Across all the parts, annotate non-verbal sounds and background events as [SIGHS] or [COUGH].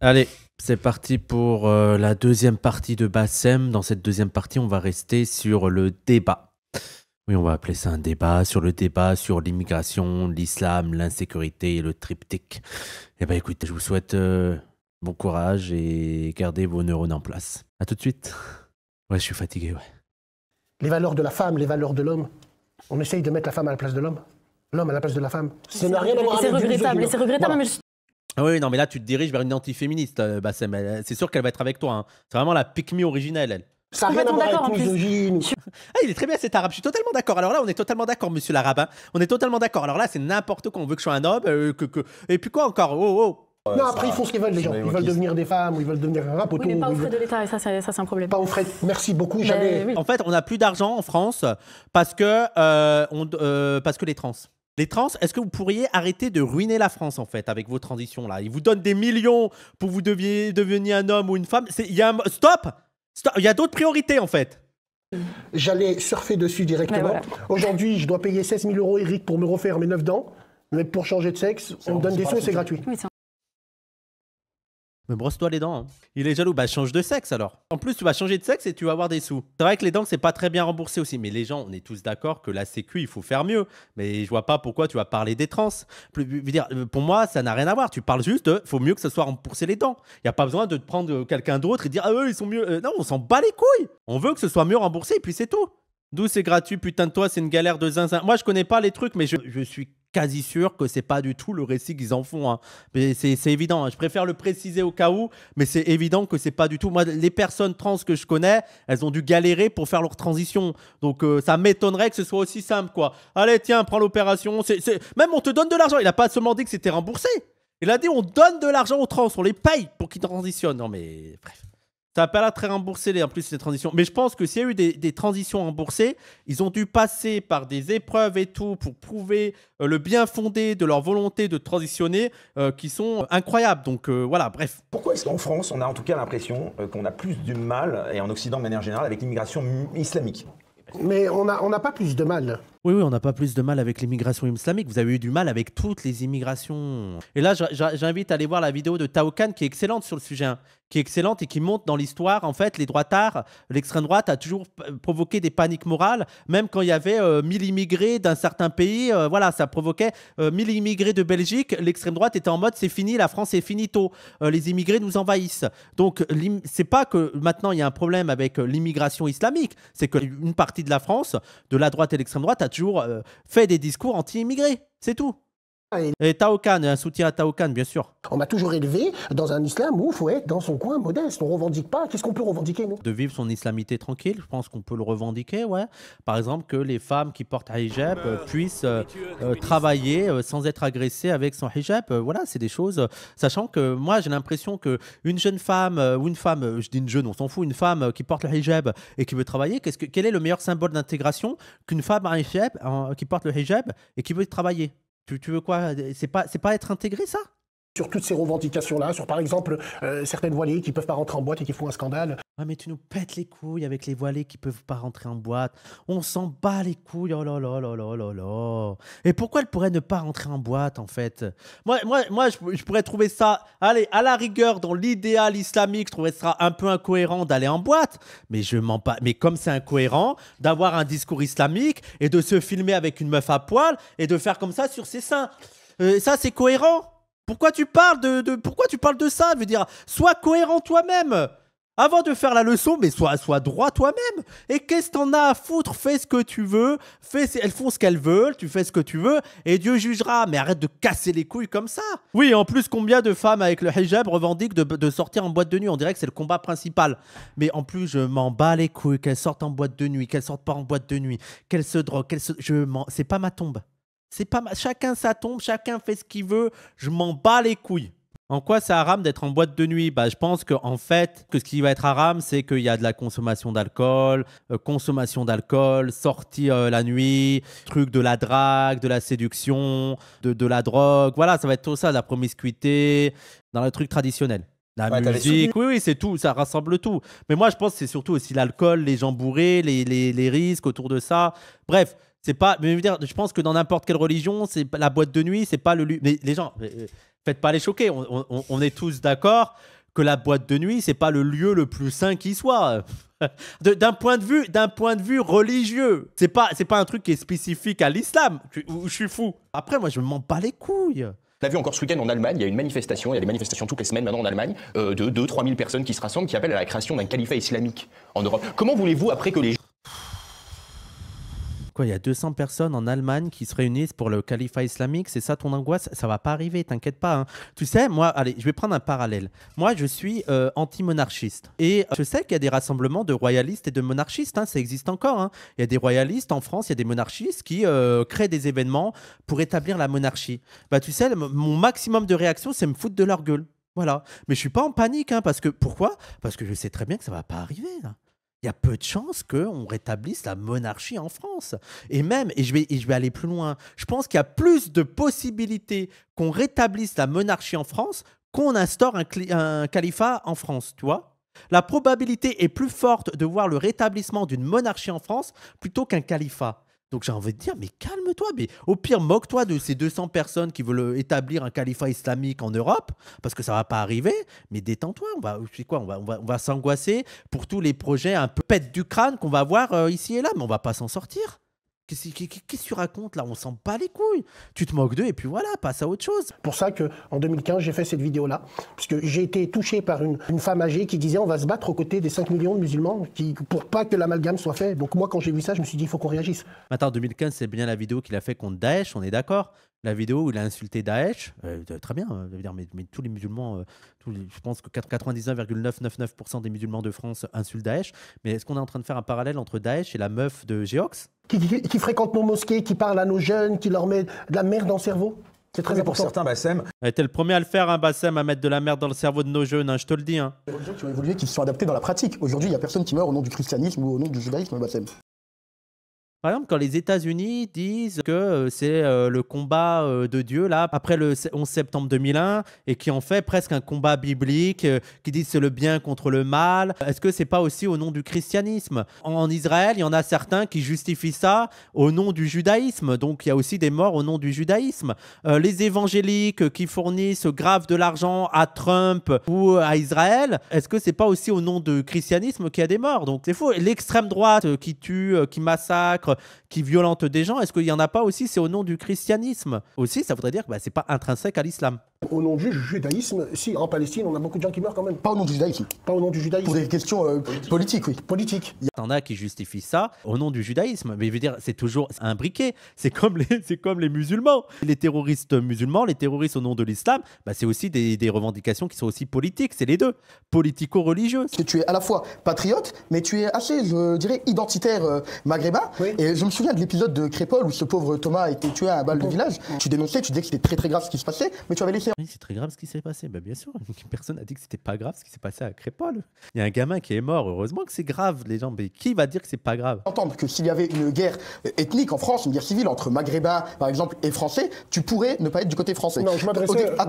Allez, c'est parti pour euh, la deuxième partie de Bassem. Dans cette deuxième partie, on va rester sur le débat. Oui, on va appeler ça un débat sur le débat sur l'immigration, l'islam, l'insécurité et le triptyque. Eh bien, écoutez, je vous souhaite euh, bon courage et gardez vos neurones en place. À tout de suite. Ouais, je suis fatigué, ouais. Les valeurs de la femme, les valeurs de l'homme. On essaye de mettre la femme à la place de l'homme l'homme à la place de la femme. C'est rien regrettable, c'est regrettable. Mais ah oui, non, mais là, tu te diriges vers une antiféministe, féministe euh, C'est sûr qu'elle va être avec toi. Hein. C'est vraiment la pick me originelle, elle. Ça n'a rien à Ah, il est très bien cet arabe, je suis totalement d'accord. Alors là, on est totalement d'accord, monsieur l'arabe. Hein. On est totalement d'accord. Alors là, c'est n'importe quoi. On veut que je sois un homme. Euh, que, que... Et puis quoi encore Oh, oh. non, après, ils font ce qu'ils veulent, les gens. Ils veulent devenir des femmes, ou ils veulent devenir un rap, oui, mais pas au frais de l'État, et ça, c'est un problème. Pas au frais. Merci beaucoup, ben En fait, on n'a plus d'argent en France euh, parce que, on, parce que les trans. Les trans, est-ce que vous pourriez arrêter de ruiner la France en fait avec vos transitions là Ils vous donnent des millions pour vous devenir un homme ou une femme. Il y Stop Il y a d'autres priorités en fait. J'allais surfer dessus directement. Aujourd'hui, je dois payer 16 000 euros, Eric, pour me refaire mes neuf dents. Mais pour changer de sexe, on me donne des sous, c'est gratuit. Mais brosse-toi les dents. Hein. Il est jaloux. Bah, change de sexe alors. En plus, tu vas changer de sexe et tu vas avoir des sous. C'est vrai que les dents, c'est pas très bien remboursé aussi. Mais les gens, on est tous d'accord que la Sécu, il faut faire mieux. Mais je vois pas pourquoi tu vas parler des trans. Euh, pour moi, ça n'a rien à voir. Tu parles juste de faut mieux que ce soit remboursé les dents. Il n'y a pas besoin de prendre euh, quelqu'un d'autre et dire ah, eux, ils sont mieux. Euh, non, on s'en bat les couilles. On veut que ce soit mieux remboursé et puis c'est tout. D'où c'est gratuit, putain de toi, c'est une galère de zinzin. Moi, je connais pas les trucs, mais je suis quasi sûr que c'est pas du tout le récit qu'ils en font. Hein. C'est évident. Hein. Je préfère le préciser au cas où, mais c'est évident que c'est pas du tout. Moi, les personnes trans que je connais, elles ont dû galérer pour faire leur transition. Donc, euh, ça m'étonnerait que ce soit aussi simple, quoi. Allez, tiens, prends l'opération. c'est Même on te donne de l'argent. Il a pas seulement dit que c'était remboursé. Il a dit on donne de l'argent aux trans, on les paye pour qu'ils transitionnent. Non mais bref. Ça n'a pas l'air très remboursé, les, en plus, ces transitions. Mais je pense que s'il y a eu des, transitions remboursées, ils ont dû passer par des épreuves et tout pour prouver euh, le bien fondé de leur volonté de transitionner euh, qui sont incroyables. Donc euh, voilà, bref. Pourquoi est-ce qu'en France, on a en tout cas l'impression qu'on a plus du mal, et en Occident de manière générale, avec l'immigration islamique Mais on n'a on pas plus de mal. Oui, oui, on n'a pas plus de mal avec l'immigration islamique. Vous avez eu du mal avec toutes les immigrations. Et là, j'invite à aller voir la vidéo de Tao qui est excellente sur le sujet, hein, qui est excellente et qui montre dans l'histoire, en fait, les droits d'art, l'extrême droite a toujours provoqué des paniques morales, même quand il y avait 1000 euh, immigrés d'un certain pays. Euh, voilà, ça provoquait 1000 euh, immigrés de Belgique. L'extrême droite était en mode c'est fini, la France est tôt les immigrés nous envahissent. Donc, c'est pas que maintenant il y a un problème avec l'immigration islamique, c'est qu'une partie de la France, de la droite et l'extrême droite, a toujours euh, fait des discours anti-immigrés. C'est tout. Et Taokan, un soutien à Taokan, bien sûr. On m'a toujours élevé dans un islam où il faut être dans son coin modeste. On ne revendique pas. Qu'est-ce qu'on peut revendiquer, nous De vivre son islamité tranquille, je pense qu'on peut le revendiquer, ouais. Par exemple, que les femmes qui portent un hijab euh, puissent euh, euh, travailler sans être agressées avec son hijab. voilà, c'est des choses. Sachant que moi, j'ai l'impression que une jeune femme ou une femme, je dis une jeune, on s'en fout, une femme qui porte le hijab et qui veut travailler, qu'est-ce que, quel est le meilleur symbole d'intégration qu'une femme qui porte le hijab et qui veut travailler tu, veux quoi C'est pas, c'est pas être intégré ça sur toutes ces revendications-là, sur par exemple euh, certaines voilées qui peuvent pas rentrer en boîte et qui font un scandale. Ouais, mais tu nous pètes les couilles avec les voilées qui peuvent pas rentrer en boîte. On s'en bat les couilles, oh là là là là là là. Et pourquoi elles pourraient ne pas rentrer en boîte en fait Moi, moi, moi, je, pourrais trouver ça, allez, à la rigueur, dans l'idéal islamique, je trouverais un peu incohérent d'aller en boîte. Mais je mens pas. Mais comme c'est incohérent d'avoir un discours islamique et de se filmer avec une meuf à poil et de faire comme ça sur ses seins, euh, ça c'est cohérent. Pourquoi tu parles de, pourquoi tu parles de ça Je veux dire, sois cohérent toi-même. Avant de faire la leçon, mais sois, droit toi-même. Et qu'est-ce t'en as à foutre Fais ce que tu veux. Fais, elles font ce qu'elles veulent. Tu fais ce que tu veux. Et Dieu jugera. Mais arrête de casser les couilles comme ça. Oui, en plus, combien de femmes avec le hijab revendiquent de, sortir en boîte de nuit On dirait que c'est le combat principal. Mais en plus, je m'en bats les couilles qu'elles sortent en boîte de nuit, qu'elles sortent pas en boîte de nuit, qu'elles se droguent, Je C'est pas ma tombe. C'est pas mal. Chacun sa tombe, chacun fait ce qu'il veut. Je m'en bats les couilles. En quoi c'est haram d'être en boîte de nuit bah, Je pense qu'en en fait, que ce qui va être ram c'est qu'il y a de la consommation d'alcool, euh, consommation d'alcool, sortie euh, la nuit, truc de la drague, de la séduction, de, la drogue. Voilà, ça va être tout ça, la promiscuité, dans le truc traditionnel. La musique, oui, oui, c'est tout, ça rassemble tout. Mais moi, je pense que c'est surtout aussi l'alcool, les gens bourrés, les risques autour de ça. Bref, c'est pas. Mais je dire, je pense que dans n'importe quelle religion, c'est la boîte de nuit, c'est pas le. Mais les gens, euh, faites pas les choquer. On, est tous d'accord que la boîte de nuit, c'est pas le lieu le plus sain qui soit. [LAUGHS] d'un point de vue, d'un point de vue religieux, c'est pas, c'est pas un truc qui est spécifique à l'islam. Je, je suis fou. Après, moi, je m'en bats les couilles. On a vu encore ce week-end en Allemagne, il y a une manifestation, il y a des manifestations toutes les semaines maintenant en Allemagne, euh, de 2-3 000 personnes qui se rassemblent, qui appellent à la création d'un califat islamique en Europe. Comment voulez-vous, après que les il y a 200 personnes en Allemagne qui se réunissent pour le califat islamique, c'est ça ton angoisse Ça va pas arriver, t'inquiète pas. Hein. Tu sais, moi, allez, je vais prendre un parallèle. Moi, je suis euh, anti-monarchiste. Et euh, je sais qu'il y a des rassemblements de royalistes et de monarchistes, hein, ça existe encore. Hein. Il y a des royalistes en France, il y a des monarchistes qui euh, créent des événements pour établir la monarchie. Bah, tu sais, mon maximum de réaction, c'est me foutre de leur gueule. Voilà. Mais je suis pas en panique, parce que pourquoi Parce que je sais très bien que ça va pas arriver il y a peu de chances qu'on rétablisse la monarchie en France. Et même, et je vais, aller plus loin, je pense qu'il y a plus de possibilités qu'on rétablisse la monarchie en France qu'on instaure un, un, califat en France, tu vois. La probabilité est plus forte de voir le rétablissement d'une monarchie en France plutôt qu'un califat. Donc j'ai envie de dire, mais calme-toi. Mais au pire, moque-toi de ces 200 personnes qui veulent euh, établir un califat islamique en Europe, parce que ça va pas arriver. Mais détends-toi. On va, On va, on va, s'angoisser pour tous les projets un peu pète du crâne qu'on va voir euh, ici et là, mais on va pas s'en sortir. Qu'est-ce que tu racontes là On sent pas les couilles. Tu te moques d'eux et puis voilà, passe à autre chose. Pour ça que en 2015, j'ai fait cette vidéo-là, puisque j'ai été touché par une, femme âgée qui disait on va se battre aux côtés des 5 millions de musulmans pour pas que l'amalgame soit fait. Donc moi, quand j'ai vu ça, je me suis dit il faut qu'on réagisse. Maintenant, 2015, c'est bien la vidéo qu'il a fait contre Daesh, on est d'accord la vidéo où il a insulté Daesh, euh, très bien, hein, dire, mais, tous les musulmans, euh, tous je pense que 99,999% des musulmans de France insultent Daesh, mais est-ce qu'on est en train de faire un parallèle entre Daesh et la meuf de Géox qui, fréquente nos mosquées, qui parle à nos jeunes, qui leur met de la merde dans le cerveau c'est très important. Pour certains, Bassem. T'es le premier à le faire, un hein, Bassem, à mettre de la merde dans le cerveau de nos jeunes, hein, je te le dis. Hein. Il y qui ont évolué, qui se sont adaptés dans la pratique. Aujourd'hui, il n'y a personne qui meurt au nom du christianisme ou au nom du judaïsme, Bassem. Par exemple, quand les États-Unis disent que euh, c'est euh, le combat euh, de Dieu, là, après le 11 septembre 2001, et qui en fait presque un combat biblique, qui disent c'est le bien contre le mal, est-ce que c'est pas aussi au nom du christianisme en, Israël, il y en a certains qui justifient ça au nom du judaïsme, donc il y a aussi des morts au nom du judaïsme. les évangéliques qui fournissent grave de l'argent à Trump ou à Israël, est-ce que c'est pas aussi au nom du christianisme qu'il y a des morts Donc c'est faux. L'extrême droite qui tue, qui massacre, qui violentent des gens Est-ce qu'il n'y en a pas aussi C'est au nom du christianisme aussi. Ça voudrait dire que bah, ce n'est pas intrinsèque à l'islam. Au nom du judaïsme, si, en Palestine, on a beaucoup de gens qui meurent quand même. Pas au nom du judaïsme. Pas au nom du judaïsme. Pour des questions euh, politiques, oui. Politiques. Il y en a qui justifient ça au nom du judaïsme. Mais je veux dire, c'est toujours imbriqué. C'est comme, les, [LAUGHS] comme les musulmans. Les terroristes musulmans, les terroristes au nom de l'islam, bah, c'est aussi des, revendications qui sont aussi politiques. C'est les deux. politico religieux Tu es à la fois patriote, mais tu es assez, je dirais, identitaire euh, maghrébin. Et je me souviens de l'épisode de Crépole où ce pauvre Thomas a été tué à un bal de village. Tu dénonçais, tu disais que c'était très très grave ce qui se passait, mais tu avais laissé c'est très grave ce qui s'est passé. Ben, bien sûr, [LAUGHS] personne n'a dit que c'était pas grave ce qui s'est passé à Crépol. Il y a un gamin qui est mort. Heureusement que c'est grave, les gens. Mais qui va dire que c'est pas grave Entendre que s'il y avait une guerre euh, ethnique en France, une guerre civile entre Maghrébins, par exemple, et Français, tu pourrais ne pas être du côté français. Non, je m'adresse À...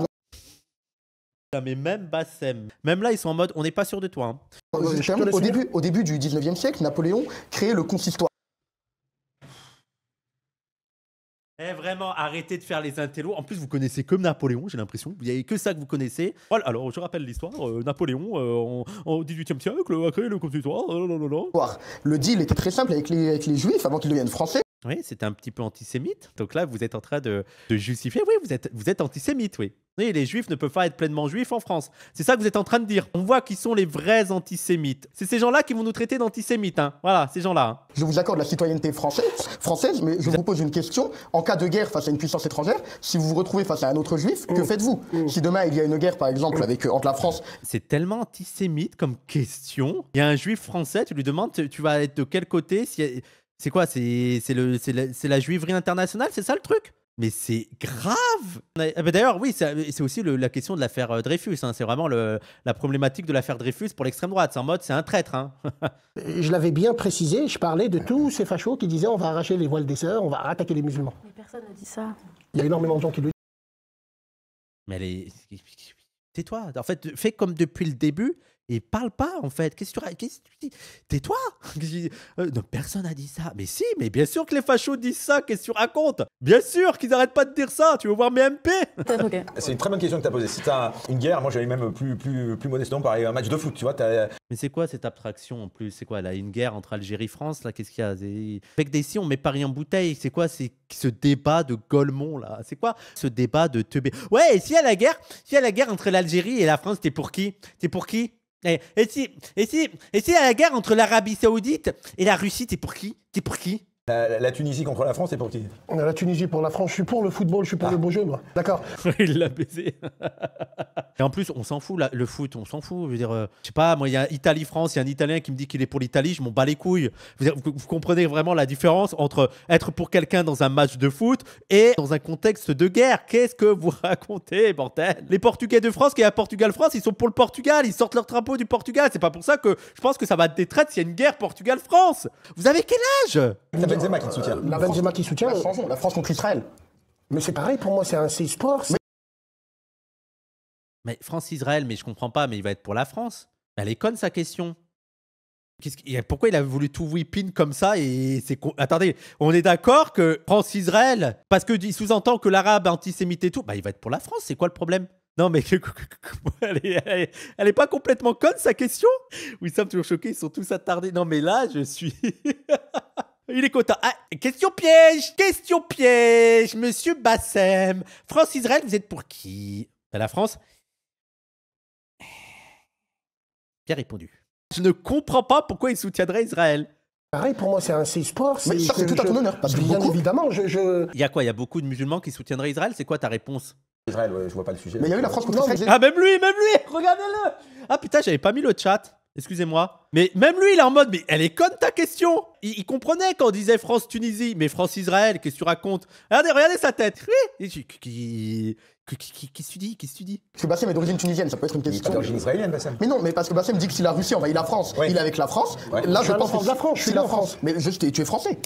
Non, mais même Bassem, même là, ils sont en mode on n'est pas sûr de toi. Hein. Au, début, au début du 19e siècle, Napoléon créait le consistoire. Eh, vraiment, arrêtez de faire les intellos. En plus, vous connaissez que Napoléon, j'ai l'impression. Il n'y avait que ça que vous connaissez. alors, je rappelle l'histoire. Euh, Napoléon, au euh, en, 18e siècle, a créé le consultoire. Oh le deal était très simple avec les, avec les Juifs avant qu'ils deviennent français. Oui, c'est un petit peu antisémite. Donc là, vous êtes en train de, justifier. Oui, vous êtes, vous êtes antisémite, oui. Oui, les juifs ne peuvent pas être pleinement juifs en France. C'est ça que vous êtes en train de dire. On voit qui sont les vrais antisémites. C'est ces gens-là qui vont nous traiter d'antisémites. Hein. Voilà, ces gens-là. Hein. Je vous accorde la citoyenneté française, française, mais je vous pose une question. En cas de guerre face à une puissance étrangère, si vous vous retrouvez face à un autre juif, que mm. faites-vous mm. Si demain il y a une guerre, par exemple, mm. avec, euh, entre la France. C'est tellement antisémite comme question. Il y a un juif français, tu lui demandes, tu vas être de quel côté si c'est quoi C'est la, la juiverie internationale C'est ça le truc mais c'est grave ah, D'ailleurs, oui, c'est aussi la question de l'affaire euh, Dreyfus. Hein. c'est vraiment la problématique de l'affaire Dreyfus pour l'extrême droite. C'est en mode, c'est un traître. Hein. [LAUGHS] je l'avais bien précisé, je parlais de tous ces fachos qui disaient on va arracher les voiles des sœurs, on va attaquer les musulmans. Mais personne ne dit ça. Il y a énormément de gens qui le disent. Mais Tais-toi. En fait, fais comme depuis le début, et parle pas en fait. Qu'est-ce que tu, qu que tu dis Tais-toi [LAUGHS] euh, personne n'a dit ça. Mais si, mais bien sûr que les fachos disent ça, qu'est-ce que tu racontes Bien sûr qu'ils n'arrêtent pas de dire ça, tu veux voir mes MP [LAUGHS] C'est une très bonne question que tu as posée. Si tu une guerre, moi j'allais même plus, plus, plus modestement parler un match de foot, tu vois. Mais c'est quoi cette abstraction en plus C'est quoi là Une guerre entre Algérie et France Là, qu'est-ce qu'il y a Avec des si, on met Paris en bouteille. C'est quoi C'est ce débat de Golemont là C'est quoi ce débat de Teubé Ouais, et s'il y a la guerre, y a la guerre entre l'Algérie et la France, pour qui T'es pour qui eh, et, si, et, si, et si à la guerre entre l'Arabie Saoudite et la Russie, t'es pour qui T'es pour qui la, Tunisie contre la France, c'est pour qui La Tunisie pour la France. Je suis pour le football, je suis pour ah. le beau jeu, moi. D'accord. [LAUGHS] Il l'a baisé. [LAUGHS] et en plus, on s'en fout, le foot, on s'en fout. Je veux dire, euh, je sais pas, moi, il y a Italie-France, il y a un Italien qui me dit qu'il est pour l'Italie, je m'en bats les couilles. vous, comprenez vraiment la différence entre être pour quelqu'un dans un match de foot et dans un contexte de guerre. Qu'est-ce que vous [LAUGHS] racontez, bordel Les Portugais de France qui est à Portugal-France, ils sont pour le Portugal, ils sortent leur drapeau du Portugal. C'est pas pour ça que je pense que ça va être des s'il y a une guerre Portugal-France. Vous avez quel âge euh, qui soutient. La France, qui soutient. La France, contre Israël. Mais c'est pareil pour moi, c'est un sport. Mais France-Israël, mais je comprends pas, mais il va être pour la France. Elle est conne sa question. pourquoi il a voulu tout whipping comme ça et c'est attendez, on est d'accord que France-Israël, parce que sous-entend que l'arabe antisémite et tout, bah il va être pour la France. C'est quoi le problème non, mais [LAUGHS] elle est, pas complètement conne sa question Oui, ça me toujours choqué, ils sont tous attardés. Non, mais là, je suis. [LAUGHS] Il est content. Ah, question piège Question piège Monsieur Bassem France-Israël, vous êtes pour qui ben, La France Bien répondu. Je ne comprends pas pourquoi il soutiendrait Israël. Pareil, pour moi, c'est un sport. C'est tout à ton honneur. Parce que bien évidemment, je, je... Il y a quoi Il y a beaucoup de musulmans qui soutiendraient Israël C'est quoi ta réponse Israël, ouais, je vois pas le sujet. Mais il y a eu la France contre Israël. Ah, même lui, même lui Regardez-le Ah putain, j'avais pas mis le chat. Excusez-moi. Mais même lui, il est en mode, mais elle est conne ta question il, comprenait quand on disait France-Tunisie, mais France-Israël, qu'est-ce que tu racontes Regardez, regardez sa tête. Qu'est-ce que tu dis Qu'est-ce que tu dis Parce que Bassem est d'origine tunisienne, ça peut être une question. d'origine israélienne, Mais non, mais parce que Bassem dit que si la Russie envahit la France, il est avec la France. Là, je pense que la France, je suis la France. Mais tu es français.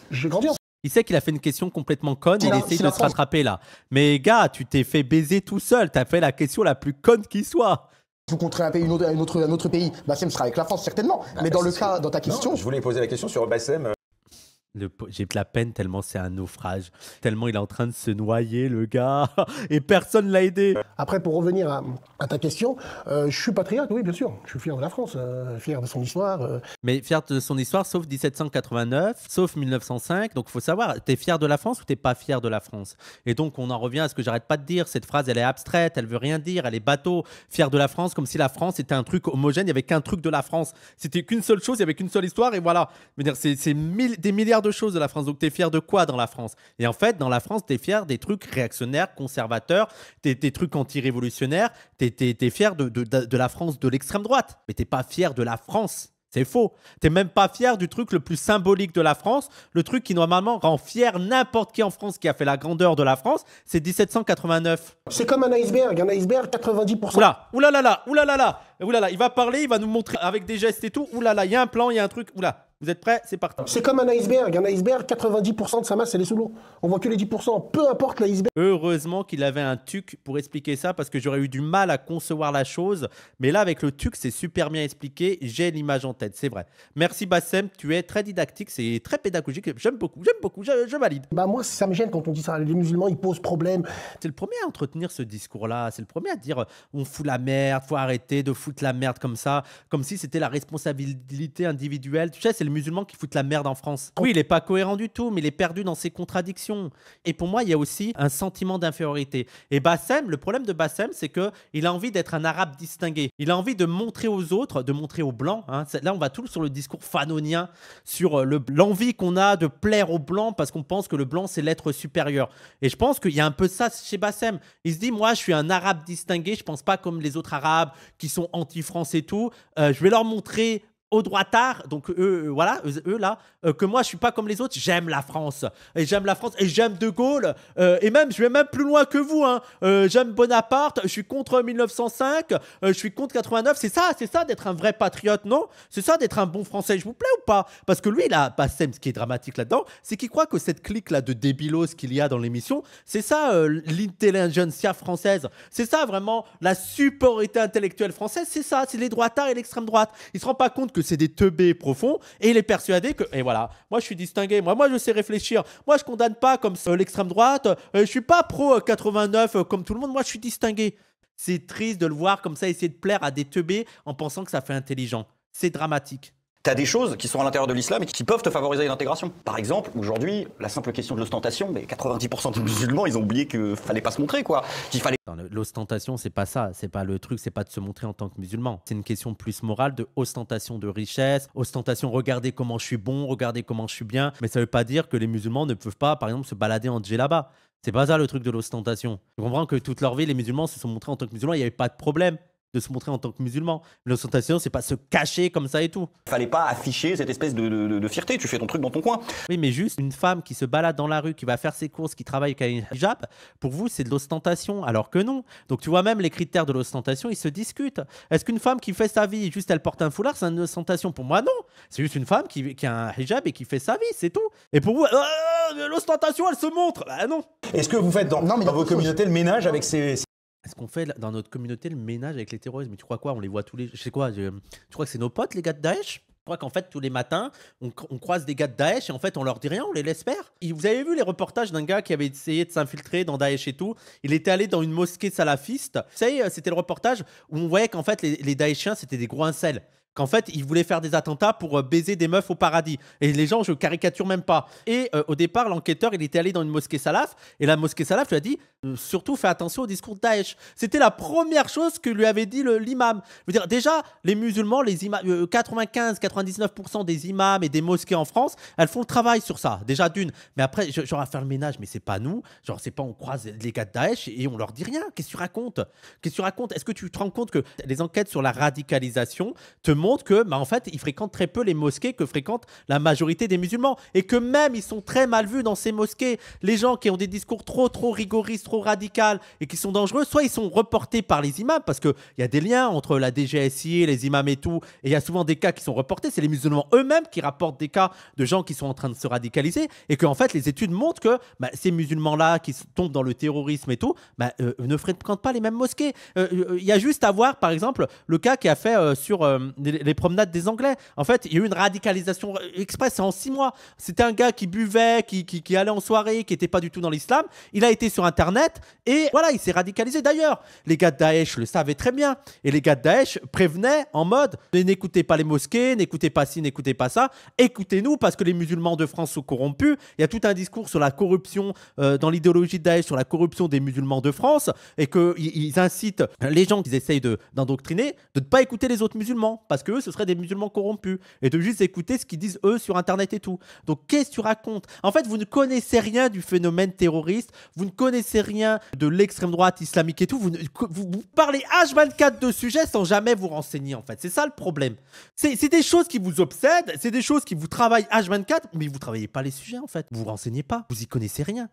il sait qu'il a fait une question complètement conne, il, essaie de se rattraper là. Mais gars, tu t'es fait baiser tout seul, t'as fait la question la plus conne qui soit. Vous contrôlez un pays, une autre, un autre, pays, Bassem sera avec la France certainement. Bah, mais bah, dans le cas, dans ta question, je voulais poser la question sur Bassem euh, j'ai de la peine tellement c'est un naufrage, tellement il est en train de se noyer le gars [LAUGHS] et personne l'a aidé. Après pour revenir à, ta question, euh, je suis patriote, oui bien sûr, je suis fier de la France, euh, fier de son histoire. Euh. Mais fier de son histoire sauf 1789, sauf 1905, donc il faut savoir, t'es fier de la France ou t'es pas fier de la France Et donc on en revient à ce que j'arrête pas de dire, cette phrase elle est abstraite, elle veut rien dire, elle est bateau, fier de la France comme si la France était un truc homogène, il n'y avait qu'un truc de la France, c'était qu'une seule chose, il n'y avait qu'une seule histoire et voilà. C'est des milliards de choses de la France. Donc, tu es fier de quoi dans la France Et en fait, dans la France, tu es fier des trucs réactionnaires, conservateurs, des, des trucs anti-révolutionnaires. Tu es, fier de, la France de l'extrême droite. Mais tu pas fier de la France. C'est faux. T'es même pas fier du truc le plus symbolique de la France, le truc qui normalement rend fier n'importe qui en France qui a fait la grandeur de la France, c'est 1789. C'est comme un iceberg, un iceberg 90%. Oula, oula là là, oula là là, oula là, il va parler, il va nous montrer avec des gestes et tout. Oula là, il y a un plan, il y a un truc. Oula, vous êtes prêts C'est parti. C'est comme un iceberg. Un iceberg, 90% de sa masse, elle est sous l'eau. On voit que les 10%, peu importe l'iceberg. Heureusement qu'il avait un tuc pour expliquer ça parce que j'aurais eu du mal à concevoir la chose. Mais là, avec le tuc, c'est super bien expliqué. J'ai l'image en tête, c'est vrai. Merci Bassem, tu es très didactique, c'est très pédagogique. J'aime beaucoup, j'aime beaucoup, je, valide. Bah moi, ça me gêne quand on dit ça. Les musulmans, ils posent problème. C'est le premier à entretenir ce discours-là. C'est le premier à dire euh, on fout la merde, faut arrêter de foutre la merde comme ça, comme si c'était la responsabilité individuelle. Tu sais, c'est le musulmans qui foutent la merde en France. Oui, il n'est pas cohérent du tout, mais il est perdu dans ses contradictions. Et pour moi, il y a aussi un sentiment d'infériorité. Et Bassem, le problème de Bassem, c'est que il a envie d'être un arabe distingué. Il a envie de montrer aux autres, de montrer aux blancs. Hein, là, on va tout sur le discours fanonien, sur euh, l'envie qu'on a de plaire aux blancs parce qu'on pense que le blanc, c'est l'être supérieur. Et je pense qu'il y a un peu ça chez Bassem. Il se dit, moi, je suis un arabe distingué, je pense pas comme les autres arabes qui sont anti-France et tout. Euh, je vais leur montrer aux droitards, donc eux, euh, voilà, eux, là, euh, que moi je suis pas comme les autres, j'aime la France, et j'aime la France, et j'aime De Gaulle, euh, et même, je vais même plus loin que vous, hein, j'aime Bonaparte, je suis contre 1905, je suis contre 89, c'est ça, c'est ça d'être un vrai patriote, non C'est ça d'être un bon Français, je vous plais ou pas Parce que lui, il là, Bassem, ce qui est dramatique là-dedans, c'est qu'il croit que cette clique-là de débilos qu'il y a dans l'émission, c'est ça l'intelligentsia française, c'est ça vraiment la supériorité intellectuelle française, c'est ça, c'est les droitards et l'extrême droite. Il se rend pas compte que c'est des teubés profonds et il est persuadé que, et voilà, moi je suis distingué, moi, moi je sais réfléchir, moi je condamne pas comme euh, l'extrême droite, euh, je suis pas pro 89 euh, comme tout le monde, moi je suis distingué. C'est triste de le voir comme ça essayer de plaire à des teubés en pensant que ça fait intelligent. C'est dramatique tu as des choses qui sont à l'intérieur de l'islam et qui peuvent te favoriser l'intégration. Par exemple, aujourd'hui, la simple question de l'ostentation, mais 90% des musulmans, ils ont oublié qu'il fallait pas se montrer, quoi. Qu'il fallait... L'ostentation, c'est pas ça. C'est pas le truc, c'est pas de se montrer en tant que musulman. C'est une question plus morale de ostentation de richesse, ostentation, regardez comment je suis bon, regardez comment je suis bien. Mais ça veut pas dire que les musulmans ne peuvent pas, par exemple, se balader en djellaba. C'est pas ça le truc de l'ostentation. Tu comprends que toute leur vie, les musulmans se sont montrés en tant que musulmans, il n'y avait pas de problème de se montrer en tant que musulman. L'ostentation, c'est pas se cacher comme ça et tout. Fallait pas afficher cette espèce de, fierté, tu fais ton truc dans ton coin. Oui, mais juste une femme qui se balade dans la rue, qui va faire ses courses, qui travaille avec un hijab, pour vous, c'est de l'ostentation, alors que non. Donc tu vois, même les critères de l'ostentation, ils se discutent. Est-ce qu'une femme qui fait sa vie, juste elle porte un foulard, c'est une ostentation Pour moi, non. C'est juste une femme qui, a un hijab et qui fait sa vie, c'est tout. Et pour vous, ah, l'ostentation, elle se montre Bah non. Est-ce que vous faites dans, dans vos communautés le ménage avec ces est-ce qu'on fait dans notre communauté le ménage avec les terroristes Mais tu crois quoi On les voit tous les. Je sais quoi Tu crois que c'est nos potes, les gars de Daesh je crois qu'en fait, tous les matins, on, croise des gars de Daesh et en fait, on leur dit rien, on les laisse faire. Et vous avez vu les reportages d'un gars qui avait essayé de s'infiltrer dans Daesh et tout. Il était allé dans une mosquée salafiste. Vous euh, c'était le reportage où on voyait qu'en fait, les, les c'était des gros incels qu'en fait, il voulait faire des attentats pour euh, baiser des meufs au paradis. Et les gens, je caricature même pas. Et euh, au départ, l'enquêteur, il était allé dans une mosquée salaf, et la mosquée salaf lui a dit euh, surtout fais attention au discours de Daesh. C'était la première chose que lui avait dit l'imam. Je veux dire, déjà, les musulmans, les imams, 95-99% des imams et des mosquées en France, elles font le travail sur ça, déjà d'une. Mais après, genre à faire le ménage, mais c'est pas nous. Genre, c'est pas on croise les gars de Daesh et on leur dit rien. Qu'est-ce que tu racontes Qu'est-ce que tu racontes Est-ce que tu te rends compte que les enquêtes sur la radicalisation te montre que, bah, en fait, ils fréquentent très peu les mosquées que fréquentent la majorité des musulmans et que même ils sont très mal vus dans ces mosquées. Les gens qui ont des discours trop, trop rigoristes, trop radicaux et qui sont dangereux, soit ils sont reportés par les imams parce qu'il y a des liens entre la DGSI, les imams et tout, et il y a souvent des cas qui sont reportés. C'est les musulmans eux-mêmes qui rapportent des cas de gens qui sont en train de se radicaliser et qu'en en fait, les études montrent que bah, ces musulmans-là qui tombent dans le terrorisme et tout, bah, euh, ne fréquentent pas les mêmes mosquées. Euh, euh, il y a juste à voir, par exemple, le cas qui a fait sur les promenades des Anglais. En fait, il y a eu une radicalisation express en six mois. C'était un gars qui buvait, qui, allait en soirée, qui n'était pas du tout dans l'islam. Il a été sur Internet et voilà, il s'est radicalisé. D'ailleurs, les gars de Daesh le savaient très bien. Et les gars de Daesh prévenaient en mode n'écoutez pas les mosquées, n'écoutez pas ci, n'écoutez pas ça. Écoutez-nous parce que les musulmans de France sont corrompus. Il y a tout un discours sur la corruption euh, dans l'idéologie de Daesh, sur la corruption des musulmans de France et qu'ils incitent les gens qu'ils essayent d'endoctriner de ne pas écouter les autres musulmans parce que ce seraient des musulmans corrompus et de juste écouter ce qu'ils disent eux sur internet et tout. Donc qu'est-ce que tu racontes En fait, vous ne connaissez rien du phénomène terroriste, vous ne connaissez rien de l'extrême droite islamique et tout, vous, vous, parlez H24 de sujets sans jamais vous renseigner en fait. C'est ça le problème. C'est des choses qui vous obsèdent, c'est des choses qui vous travaillent H24, mais vous travaillez pas les sujets en fait. Vous vous renseignez pas, vous y connaissez rien.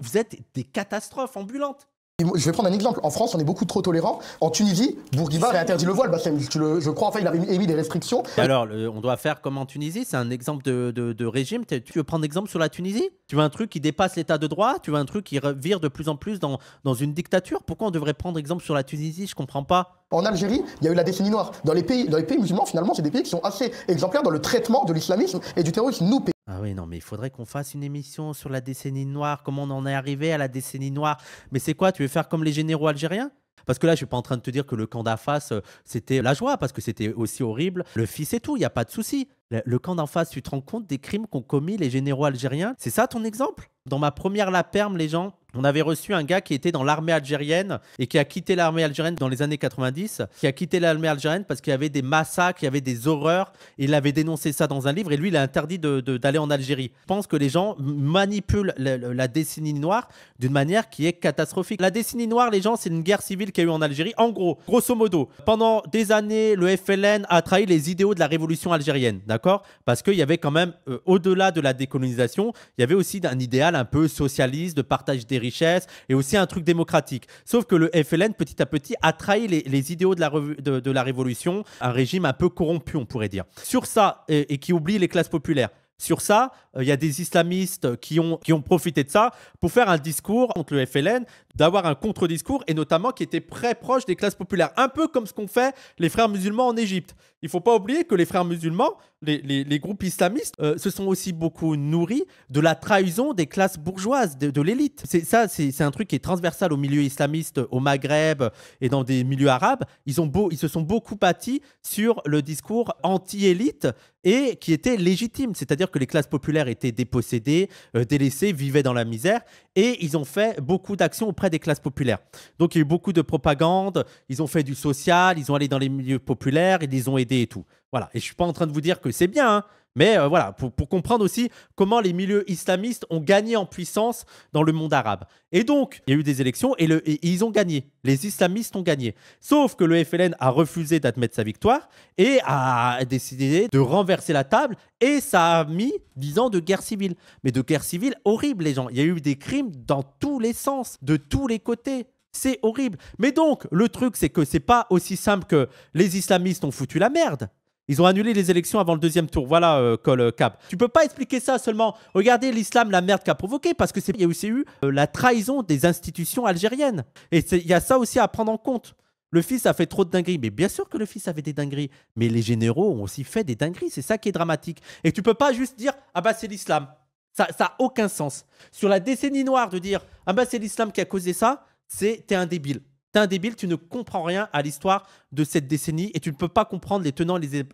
vous êtes des catastrophes ambulantes. Je vais prendre un exemple. En France, on est beaucoup trop tolérant. En Tunisie, Bourguiba a interdit le voile. je crois, enfin, il avait émis des restrictions. Alors, on doit faire comme en Tunisie. C'est un exemple de, régime. Tu veux prendre exemple sur la Tunisie Tu veux un truc qui dépasse l'état de droit Tu veux un truc qui vire de plus en plus dans, dans une dictature Pourquoi on devrait prendre exemple sur la Tunisie Je comprends pas. En Algérie, il y a eu la décennie noire. Dans les pays, dans les pays musulmans, finalement, c'est des pays qui sont assez exemplaires dans le traitement de l'islamisme et du terrorisme. Nous, ah oui, non, mais il faudrait qu'on fasse une émission sur la décennie noire, comment on en est arrivé à la décennie noire. Mais c'est quoi, tu veux faire comme les généraux algériens parce que là, je suis pas en train de te dire que le camp d'en euh, c'était la joie, parce que c'était aussi horrible. Le fils et tout, il n'y a pas de souci. Le camp d'en tu te rends compte des crimes qu'ont commis les généraux algériens C'est ça ton exemple Dans ma première La Perme, les gens, on avait reçu un gars qui était dans l'armée algérienne et qui a quitté l'armée algérienne dans les années 90, qui a quitté l'armée algérienne parce qu'il y avait des massacres, il y avait des horreurs. Et il avait dénoncé ça dans un livre et lui, il a interdit d'aller en Algérie. Je pense que les gens manipulent la, décennie noire d'une manière qui est catastrophique. La décennie noire, les gens, c'est une guerre civile qu'il y a eu en Algérie. En gros, grosso modo, pendant des années, le FLN a trahi les idéaux de la révolution algérienne, d'accord Parce qu'il y avait quand même, euh, au-delà de la décolonisation, il y avait aussi un idéal un peu socialiste de partage des richesses et aussi un truc démocratique. Sauf que le FLN, petit à petit, a trahi les, idéaux de la, de, Révolution, un régime un peu corrompu, on pourrait dire. Sur ça, et, qui oublie les classes populaires. Sur ça, euh, il y a des islamistes qui ont, qui ont profité de ça pour faire un discours contre le FLN d'avoir un contre-discours et notamment qui était très proche des classes populaires, un peu comme ce qu'ont fait les frères musulmans en Égypte. Il ne faut pas oublier que les frères musulmans, les, les, groupes islamistes, euh, se sont aussi beaucoup nourris de la trahison des classes bourgeoises, de, l'élite. C'est ça, c'est un truc qui est transversal au milieu islamiste, au Maghreb et dans des milieux arabes. Ils, ont beau, ils se sont beaucoup bâtis sur le discours anti-élite et qui était légitime, c'est-à-dire que les classes populaires étaient dépossédées, euh, délaissées, vivaient dans la misère, et ils ont fait beaucoup d'actions des classes populaires. Donc il y a eu beaucoup de propagande, ils ont fait du social, ils ont allé dans les milieux populaires, ils les ont aidés et tout. Voilà. Et je ne suis pas en train de vous dire que c'est bien, hein. Mais euh, voilà, pour, comprendre aussi comment les milieux islamistes ont gagné en puissance dans le monde arabe. Et donc, il y a eu des élections et, ils ont gagné. Les islamistes ont gagné. Sauf que le FLN a refusé d'admettre sa victoire et a décidé de renverser la table et ça a mis 10 ans de guerre civile. Mais de guerre civile horrible, les gens. Il y a eu des crimes dans tous les sens, de tous les côtés. C'est horrible. Mais donc, le truc, c'est que c'est pas aussi simple que les islamistes ont foutu la merde. Ils ont annulé les élections avant le deuxième tour. Voilà, euh, euh, Cap. Tu peux pas expliquer ça seulement. Regardez l'islam, la merde qu'a provoqué, parce que c'est y a aussi eu euh, la trahison des institutions algériennes. Et il y a ça aussi à prendre en compte. Le fils a fait trop de dingueries. Mais bien sûr que le fils avait des dingueries. Mais les généraux ont aussi fait des dingueries. C'est ça qui est dramatique. Et tu peux pas juste dire Ah bah c'est l'islam. Ça n'a aucun sens. Sur la décennie noire de dire Ah bah c'est l'islam qui a causé ça, c'est t'es un débile. T'es un débile, tu ne comprends rien à l'histoire de cette décennie et tu ne peux pas comprendre les tenants, les,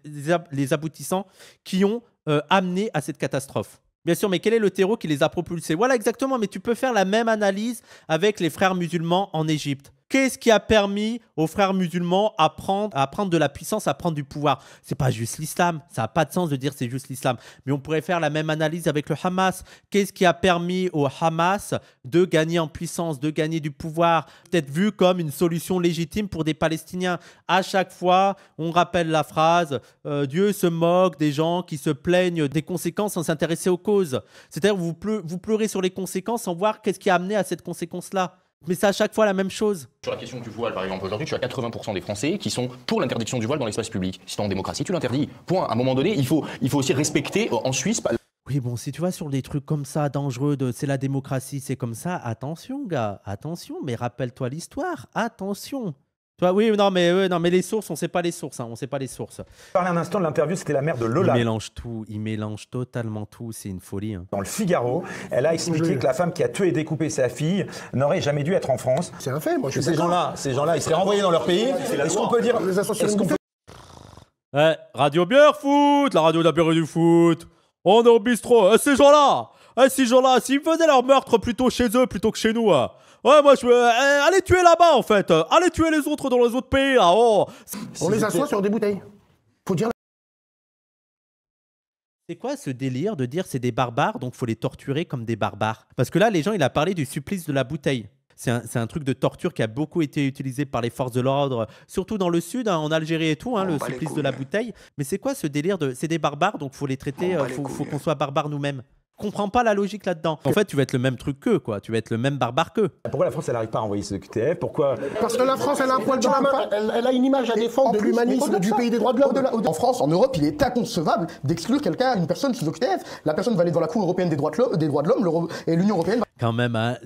les aboutissants qui ont euh, amené à cette catastrophe. Bien sûr, mais quel est le terreau qui les a propulsés Voilà exactement, mais tu peux faire la même analyse avec les frères musulmans en Égypte. Qu'est-ce qui a permis aux frères musulmans à prendre, à prendre de la puissance, à prendre du pouvoir C'est pas juste l'islam. Ça n'a pas de sens de dire c'est juste l'islam. Mais on pourrait faire la même analyse avec le Hamas. Qu'est-ce qui a permis au Hamas de gagner en puissance, de gagner du pouvoir Peut-être vu comme une solution légitime pour des Palestiniens. À chaque fois, on rappelle la phrase euh, Dieu se moque des gens qui se plaignent des conséquences sans s'intéresser aux causes. C'est-à-dire vous pleurez sur les conséquences sans voir qu'est-ce qui a amené à cette conséquence-là. Mais c'est à chaque fois la même chose. Sur la question du voile, par exemple, aujourd'hui, tu as 80% des Français qui sont pour l'interdiction du voile dans l'espace public. Si es en démocratie, tu l'interdis. Point. À un moment donné, il faut, il faut aussi respecter euh, en Suisse. Oui, bon, si tu vas sur des trucs comme ça, dangereux, de c'est la démocratie, c'est comme ça, attention, gars, attention, mais rappelle-toi l'histoire, attention oui, non, mais non, mais les sources, on sait pas les sources, hein, on sait pas les sources. Parler un instant de l'interview, c'était la mère de Lola. Il mélange tout, il mélange totalement tout, c'est une folie. Hein. Dans le Figaro, elle a expliqué que la femme qui a tué et découpé sa fille n'aurait jamais dû être en France. C'est un fait, moi. ces gens-là, ces gens-là, ils seraient renvoyés dans leur pays. Est-ce qu'on peut dire les peut... Eh, radio bière foot, la radio de la du foot. On est au bistrot. Eh, ces gens-là, eh, ces gens-là, s'ils faisaient leur meurtre plutôt chez eux plutôt que chez nous. Hein. Ouais, moi, je veux. Euh, allez tuer là-bas, en fait. Allez tuer les autres dans les autres pays, oh. On les assoit sur des bouteilles. Faut dire. C'est quoi ce délire de dire c'est des barbares, donc faut les torturer comme des barbares Parce que là, les gens, il a parlé du supplice de la bouteille. C'est un, truc de torture qui a beaucoup été utilisé par les forces de l'ordre, surtout dans le sud, hein, en Algérie et tout, hein, le supplice de la hein. bouteille. Mais c'est quoi ce délire de c'est des barbares, donc faut les traiter, euh, faut, faut qu'on soit barbares nous-mêmes comprends pas la logique là-dedans. En fait, tu vas être le même truc qu'eux, quoi. Tu vas être le même barbare qu'eux. Pourquoi la France, elle n'arrive pas à envoyer ce QTF Pourquoi Parce que la France, elle a un poil de la main. Elle, a une image à défendre de l'humanisme, du pays des droits de l'homme. En France, en Europe, il est inconcevable d'exclure quelqu'un, une personne sous QTF. La personne va aller devant la Cour européenne des droits de l'homme et l'Union européenne. Quand même, hein,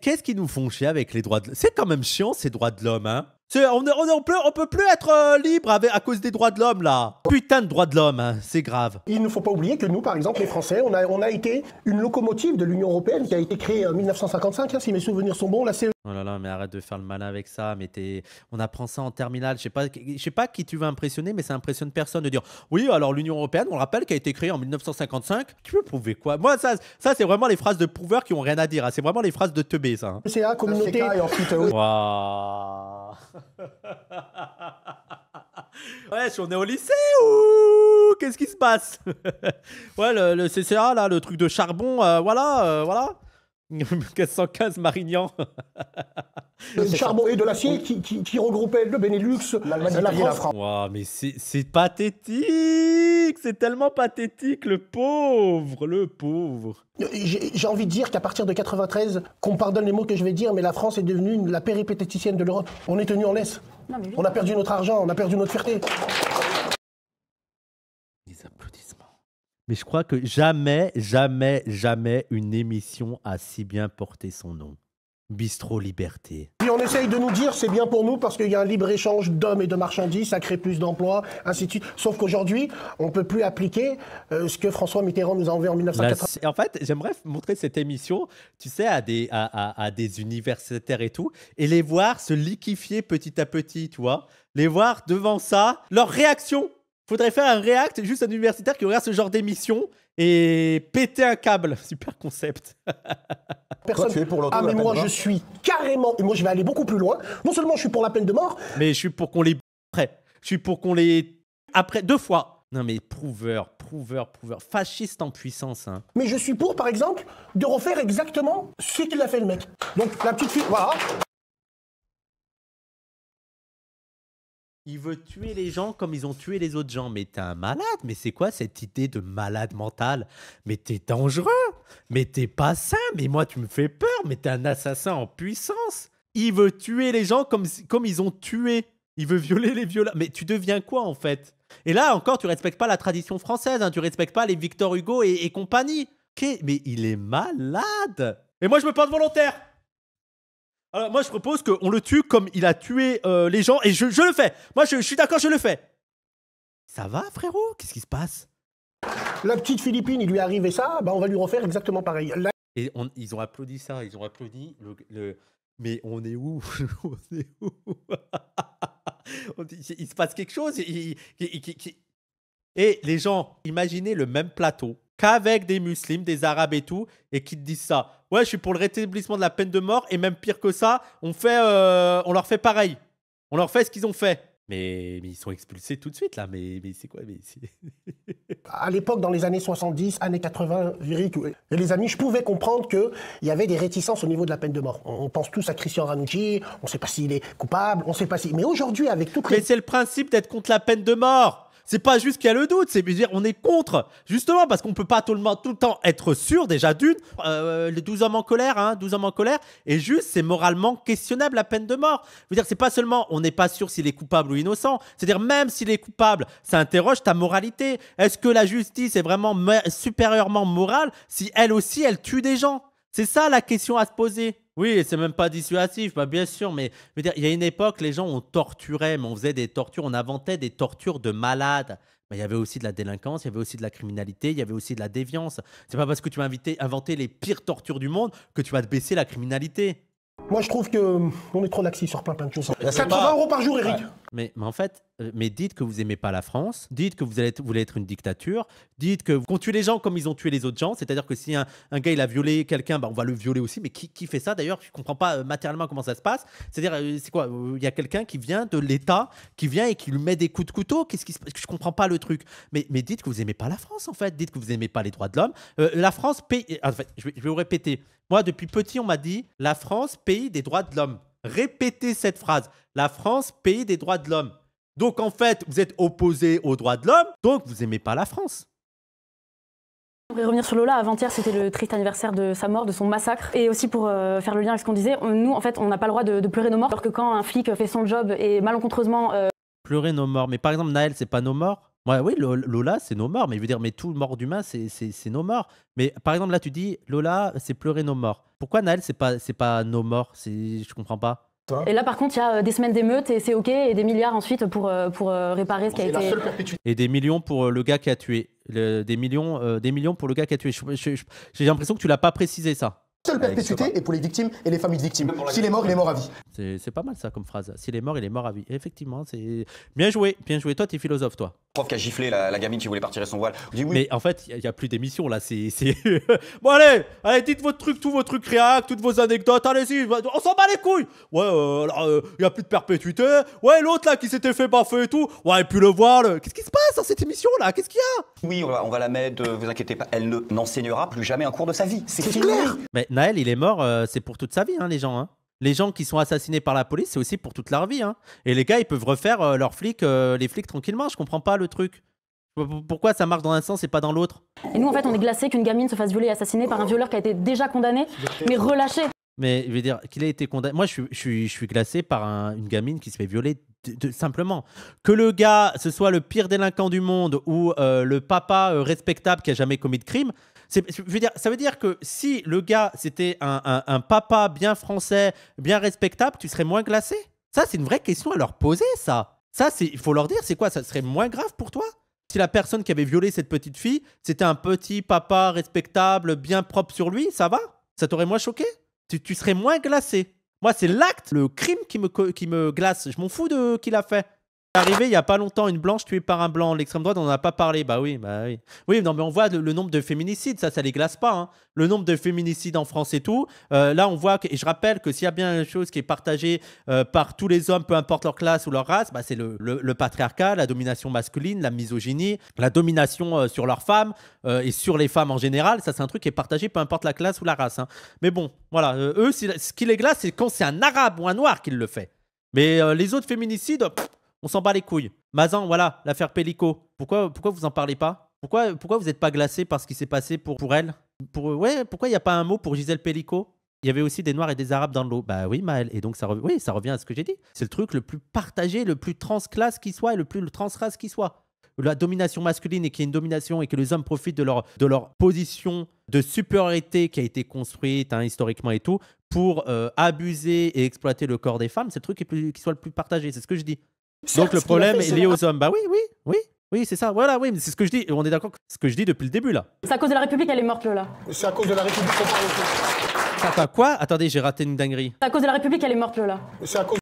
qu'est-ce qu'ils nous font chier avec les droits de l'homme C'est quand même chiant, ces droits de l'homme, hein on, ne peut, plus être euh, libre à cause des droits de l'homme, là. Putain de droits de l'homme, hein, c'est grave. Il ne faut pas oublier que nous, par exemple, les Français, on a, été une locomotive de l'Union européenne qui a été créée en 1955, hein, si mes souvenirs sont bons. La Oh là là, mais arrête de faire le malin avec ça. Mais t'es... on apprend ça en terminale. Je sais pas, je sais pas qui tu veux impressionner, mais ça impressionne personne de dire oui. Alors l'Union européenne, on le rappelle, qui a été créée en 1955. Tu veux prouver quoi Moi, ça, ça c'est vraiment les phrases de prouveurs qui ont rien à dire. Hein. C'est vraiment les phrases de teubé, ça. Hein. C'est la communauté. Et ensuite, Waouh. [LAUGHS] Ouais, si on est au lycée ou qu'est-ce qui se passe [LAUGHS] Ouais, le, le, CCA là, le truc de charbon, euh, voilà, euh, voilà. 415 [LAUGHS] Marignan. Le [LAUGHS] charbon et de l'acier oh. qui, qui, regroupait le Benelux, l'Allemagne la France. France. mais c'est pathétique C'est tellement pathétique, le pauvre, le pauvre. J'ai envie de dire qu'à partir de 93, qu'on pardonne les mots que je vais dire, mais la France est devenue la péripététicienne de l'Europe. On est tenu en laisse. On a perdu notre argent, on a perdu notre fierté. Mais je crois que jamais, jamais, jamais une émission a si bien porté son nom. Bistrot Liberté. Puis on essaye de nous dire c'est bien pour nous parce qu'il y a un libre-échange d'hommes et de marchandises, ça crée plus d'emplois, ainsi de suite. Sauf qu'aujourd'hui, on peut plus appliquer euh, ce que François Mitterrand nous a envoyé en 1980. en fait, j'aimerais montrer cette émission, tu sais, à des, des universitaires et tout, et les voir se liquifier petit à petit, tu vois. Les voir devant ça, leur réaction Faudrait faire un réact, juste un universitaire qui regarde ce genre d'émission et péter un câble. [LAUGHS] Super concept. Personne. tu es pour ah, mais moi, je suis carrément. Et moi, je vais aller beaucoup plus loin. Non seulement je suis pour la peine de mort. Mais je suis pour qu'on les. Après. Je suis pour qu'on les. Après, deux fois. Non mais prouveur, prouveur, prouveur, fasciste en puissance. Hein. Mais je suis pour, par exemple, de refaire exactement ce qu'il a fait le mec. Donc la petite fille, voilà. Il veut tuer les gens comme ils ont tué les autres gens. Mais t'es un malade. Mais c'est quoi cette idée de malade mental Mais t'es dangereux. Mais t'es pas sain. Mais moi, tu me fais peur. Mais t'es un assassin en puissance. Il veut tuer les gens comme, comme ils ont tué. Il veut violer les violents. Mais tu deviens quoi en fait Et là encore, tu respectes pas la tradition française. Hein. tu respectes pas les Victor Hugo et, compagnie. Mais il est malade. Et moi, je me de volontaire. Alors moi je propose qu'on le tue comme il a tué euh, les gens et je, le fais. Moi je, suis d'accord, je le fais. Ça va frérot Qu'est-ce qui se passe La petite Philippine, il lui est arrivé ça, bah on va lui refaire exactement pareil. Et ils ont applaudi ça, ils ont applaudi le... Mais on est où [LAUGHS] On est où [LAUGHS] Il se passe quelque chose. et les gens, imaginez le même plateau qu'avec des musulmans, des arabes et tout, et qui te disent ça ouais, je suis pour le rétablissement de la peine de mort et même pire que ça, on fait, euh, on leur fait pareil. On leur fait ce qu'ils ont fait. Mais, ils sont expulsés tout de suite là. Mais, mais c'est quoi [LAUGHS] À l'époque, dans les années 70, années 80, euh, les amis, je pouvais comprendre qu'il y avait des réticences au niveau de la peine de mort. On pense tous à Christian Ranucci, on ne sait pas s'il est coupable, on ne sait pas si. Mais aujourd'hui, avec tout. Mais c'est le principe d'être contre la peine de mort. C'est pas juste qu'il y a le doute, c'est dire on est contre, justement, parce qu'on peut pas tout le, tout le temps être sûr, déjà d'une. Euh, les 12 hommes en colère, hein, 12 hommes en colère, et juste, c'est moralement questionnable la peine de mort. Je veux dire, c'est pas seulement on n'est pas sûr s'il est coupable ou innocent, c'est-à-dire même s'il est coupable, ça interroge ta moralité. Est-ce que la justice est vraiment supérieurement morale si elle aussi, elle tue des gens c'est ça la question à se poser. Oui, c'est même pas dissuasif, bah, bien sûr, mais il y a une époque, les gens on torturait, mais on faisait des tortures, on inventait des tortures de malades. Mais bah, il y avait aussi de la délinquance, il y avait aussi de la criminalité, il y avait aussi de la déviance. C'est pas parce que tu vas inventer les pires tortures du monde que tu vas te baisser la criminalité. Moi, je trouve que hum, on est trop laxiste sur plein plein de choses. 80 euros par jour, Eric. Mais, mais en fait, euh, mais dites que vous aimez pas la France, dites que vous, voulez être une dictature, dites que qu'on tue les gens comme ils ont tué les autres gens, c'est-à-dire que si un, gars il a violé quelqu'un, bah, on va le violer aussi, mais qui, qui fait ça d'ailleurs Je comprends pas euh, matériellement comment ça se passe. C'est-à-dire, euh, c'est quoi Il y a quelqu'un qui vient de l'État, qui vient et qui lui met des coups de couteau, qu'est-ce qui se... Je comprends pas le truc. Mais, mais dites que vous aimez pas la France en fait, dites que vous aimez pas les droits de l'homme. la France paye, en fait, je vais, je vais vous répéter, moi depuis petit on m'a dit, la France pays des droits de l'homme. Répétez cette phrase. La France, pays des droits de l'homme. Donc en fait, vous êtes opposé aux droits de l'homme, donc vous n'aimez pas la France. On pourrait revenir sur Lola. Avant-hier, c'était le triste anniversaire de sa mort, de son massacre. Et aussi pour euh, faire le lien avec ce qu'on disait, nous, en fait, on n'a pas le droit de, pleurer nos morts, alors que quand un flic fait son job et malencontreusement. Euh, pleurer nos morts. Mais par exemple, Naël, c'est pas nos morts Ouais, oui, Lola, c'est nos morts. Mais je veux dire, mais tout mort d'humain, c'est nos morts. Mais par exemple, là, tu dis, Lola, c'est pleurer nos morts. Pourquoi Naël, c'est pas, pas nos morts Je comprends pas et là, par contre, il y a euh, des semaines d'émeutes et c'est OK, et des milliards ensuite pour, euh, pour euh, réparer ce qui a été. Et des millions pour le gars qui a tué. des, millions, des millions pour le gars qui a tué. J'ai l'impression que tu l'as pas précisé ça. Seule perpétuité et pour les victimes et les familles de victimes. S'il est mort, il est mort à vie. C'est pas mal ça comme phrase. S'il est mort, il est mort à vie. Effectivement, c'est bien joué, bien joué. Toi, t'es philosophe, toi prof qui a giflé la, la, gamine qui voulait partir son voile. Mais en fait, il n'y a, plus d'émission là. C'est [LAUGHS] bon, allez, allez, dites votre truc, tous vos trucs réac, toutes vos anecdotes. Allez-y, on s'en bat les couilles. Ouais, euh, euh, il euh, n'y a plus de perpétuité. Ouais, l'autre là qui s'était fait baffer et tout. Ouais, et puis le voile. Qu'est-ce qui se passe dans cette émission là Qu'est-ce qu'il y a Oui, on va, la mettre. Euh, vous inquiétez pas, elle n'enseignera plus jamais un cours de sa vie. C'est clair. Mais Naël, il est mort. Euh, c'est pour toute sa vie, hein, les gens. Hein les gens qui sont assassinés par la police, c'est aussi pour toute leur vie. Hein. Et les gars, ils peuvent refaire euh, leurs flics, euh, les flics tranquillement. Je comprends pas le truc. Pourquoi ça marche dans un sens et pas dans l'autre Et nous, en fait, on est glacé qu'une gamine se fasse violer et assassiner par un violeur qui a été déjà condamné, mais relâché. Mais je veux dire qu'il a été condamné. Moi, je suis, glacé par une gamine qui se fait violer simplement. Que le gars, ce soit le pire délinquant du monde ou euh, le papa respectable qui a jamais commis de crime, ça veut dire que si le gars, c'était un, papa bien français, bien respectable, tu serais moins glacé Ça, c'est une vraie question à leur poser, ça. Ça, il faut leur dire, c'est quoi Ça serait moins grave pour toi si la personne qui avait violé cette petite fille, c'était un petit papa respectable, bien propre sur lui, ça va Ça t'aurait moins choqué tu, tu, serais moins glacé. Moi, c'est l'acte, le crime qui me, qui me glace. Je m'en fous de qui l'a fait arrivé il y a pas longtemps, une blanche tuée par un blanc. L'extrême droite, on n'en a pas parlé. Bah oui, bah oui. Oui, non, mais on voit le, nombre de féminicides, ça, ça les glace pas. Hein. Le nombre de féminicides en France et tout. Euh, là, on voit, et je rappelle que s'il y a bien une chose qui est partagée euh, par tous les hommes, peu importe leur classe ou leur race, bah, c'est le, patriarcat, la domination masculine, la misogynie, la domination euh, sur leurs femmes et sur les femmes en général. Ça, c'est un truc qui est partagé, peu importe la classe ou la race. Hein. Mais bon, voilà. eux, ce qui les glace, c'est quand c'est un arabe ou un noir qui le fait. Mais les autres féminicides, on s'en bat les couilles. Mazan, voilà, l'affaire Pellico. Pourquoi, pourquoi vous en parlez pas pourquoi, pourquoi vous n'êtes pas glacé par ce qui s'est passé pour, pour elle pour, Ouais, pourquoi il n'y a pas un mot pour Gisèle Pellico il y avait aussi des Noirs et des Arabes dans l'eau. Bah oui, Maël. Et donc, ça, oui, ça revient à ce que j'ai dit. C'est le truc le plus partagé, le plus transclasse qui soit et le plus transrace qui soit. La domination masculine et qu'il y une domination et que les hommes profitent de leur, de leur position de supériorité qui a été construite hein, historiquement et tout pour euh, abuser et exploiter le corps des femmes, c'est le truc qui soit le plus partagé. C'est ce que je dis. Donc le problème est lié aux hommes. Bah oui, oui, oui. Oui, c'est ça. Voilà, oui, c'est ce que je dis. On est d'accord ce que je dis depuis le début, là. C'est à cause de la République, elle est morte, là C'est à cause de la République. Attends, quoi Attendez, j'ai raté une dinguerie. C'est à cause de la République, elle est morte, là C'est à cause.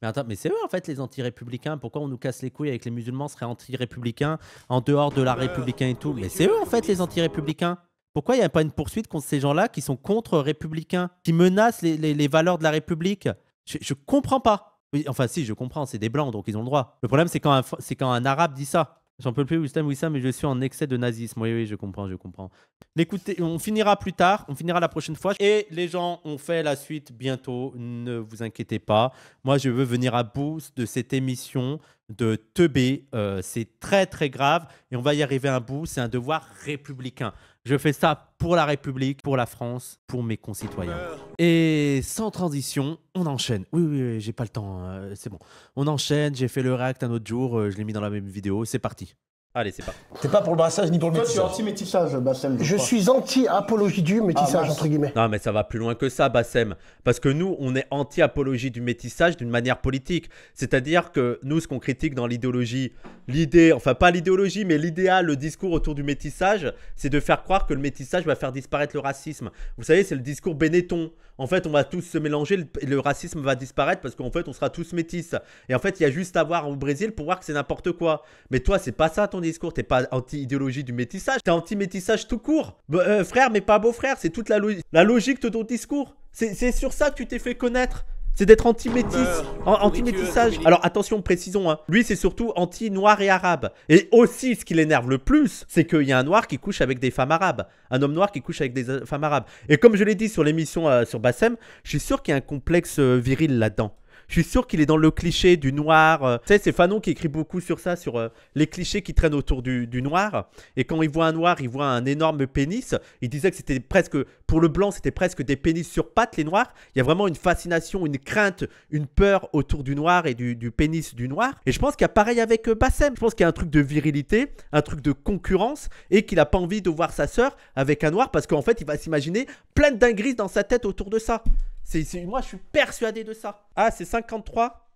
Mais attends, mais c'est eux en fait les anti-républicains. Pourquoi on nous casse les couilles avec les musulmans seraient anti-républicains en dehors de la euh, républicain et tout Mais c'est eux en fait les anti-républicains. Pourquoi il n'y a pas une poursuite contre ces gens-là qui sont contre-républicains, qui menacent les, les, valeurs de la République je, je comprends pas. Oui, enfin, si, je comprends, c'est des blancs, donc ils ont le droit. Le problème, c'est quand, un, c'est quand un arabe dit ça. J'en peux plus, oui, mais je suis en excès de nazisme. Oui, oui, je comprends, je comprends. Écoutez, on finira plus tard, on finira la prochaine fois. Et les gens, ont fait la suite bientôt, ne vous inquiétez pas. Moi, je veux venir à bout de cette émission de teubé. Euh, c'est très, très grave et on va y arriver à un bout. C'est un devoir républicain. Je fais ça pour la République, pour la France, pour mes concitoyens. Et sans transition, on enchaîne. Oui, oui, j'ai pas le temps, hein. c'est bon. On enchaîne, j'ai fait le react un autre jour, euh, je l'ai mis dans la même vidéo, c'est parti. Allez, c'est parti. C'est pas pour le brassage ni pour le Toi, tu es anti-métissage, Bassem. Je, suis anti-apologie du métissage, ah, entre guillemets. Non, mais ça va plus loin que ça, Bassem. Parce que nous, on est anti-apologie du métissage d'une manière politique. C'est-à-dire que nous, ce qu'on critique dans l'idéologie, l'idée, enfin pas l'idéologie, mais l'idéal, le discours autour du métissage, c'est de faire croire que le métissage va faire disparaître le racisme. Vous savez, c'est le discours Benetton en fait, on va tous se mélanger, le, racisme va disparaître parce qu'en fait, on sera tous métis. Et en fait, il y a juste à voir au Brésil pour voir que c'est n'importe quoi. Mais toi, c'est pas ça ton discours, t'es pas anti-idéologie du métissage, t'es anti-métissage tout court. Euh, frère, mais pas beau frère, c'est toute la logique de ton discours. C'est sur ça que tu t'es fait connaître. C'est d'être anti-métis, anti-métissage. Alors attention, précisons, hein. lui c'est surtout anti-noir et arabe. Et aussi, ce qui l'énerve le plus, c'est qu'il y a un noir qui couche avec des femmes arabes. Un homme noir qui couche avec des euh, femmes arabes. Et comme je l'ai dit sur l'émission euh, sur Bassem, je suis sûr qu'il y a un complexe euh, viril là-dedans. Je suis sûr qu'il est dans le cliché du noir. Euh, tu sais, c'est Fanon qui écrit beaucoup sur ça, sur euh, les clichés qui traînent autour du, noir. Et quand il voit un noir, il voit un énorme pénis. Il disait que c'était presque, pour le blanc, c'était presque des pénis sur pattes, les noirs. Il y a vraiment une fascination, une crainte, une peur autour du noir et du, du pénis du noir. Et je pense qu'il y a pareil avec euh, Bassem. Je pense qu'il y a un truc de virilité, un truc de concurrence et qu'il n'a pas envie de voir sa sœur avec un noir parce qu'en fait, il va s'imaginer plein de dingueries dans sa tête autour de ça. C'est, moi, je suis persuadé de ça. Ah, c'est 53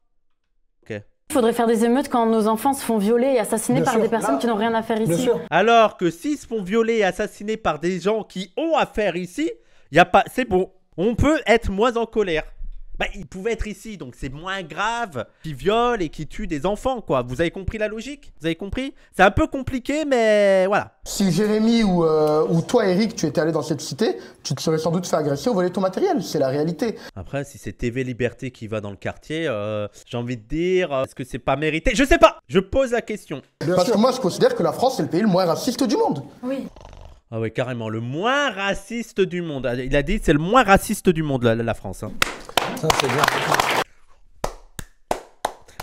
Ok. Il faudrait faire des émeutes quand nos enfants se font violer et assassinés par des personnes qui n'ont rien à faire ici. Alors que s'ils se font violer et assassiner par des gens qui ont à faire ici, y a pas, c'est bon. On peut être moins en colère bah, il pouvait être ici, donc c'est moins grave qui viole et qui tue des enfants, quoi. Vous avez compris la logique Vous avez compris C'est un peu compliqué, mais voilà. Si Jérémy ou, euh, ou toi, Eric, tu étais allé dans cette cité, tu te serais sans doute fait agresser ou voler ton matériel, c'est la réalité. Après, si c'est TV Liberté qui va dans le quartier, euh, j'ai envie de dire, euh, est-ce que c'est pas mérité Je sais pas Je pose la question. Parce que moi, je considère que la France, c'est le pays le moins raciste du monde. Oui. Ah ouais, carrément, le moins raciste du monde. Ah, il a dit c'est le moins raciste du monde, la, la France. Hein c'est bien.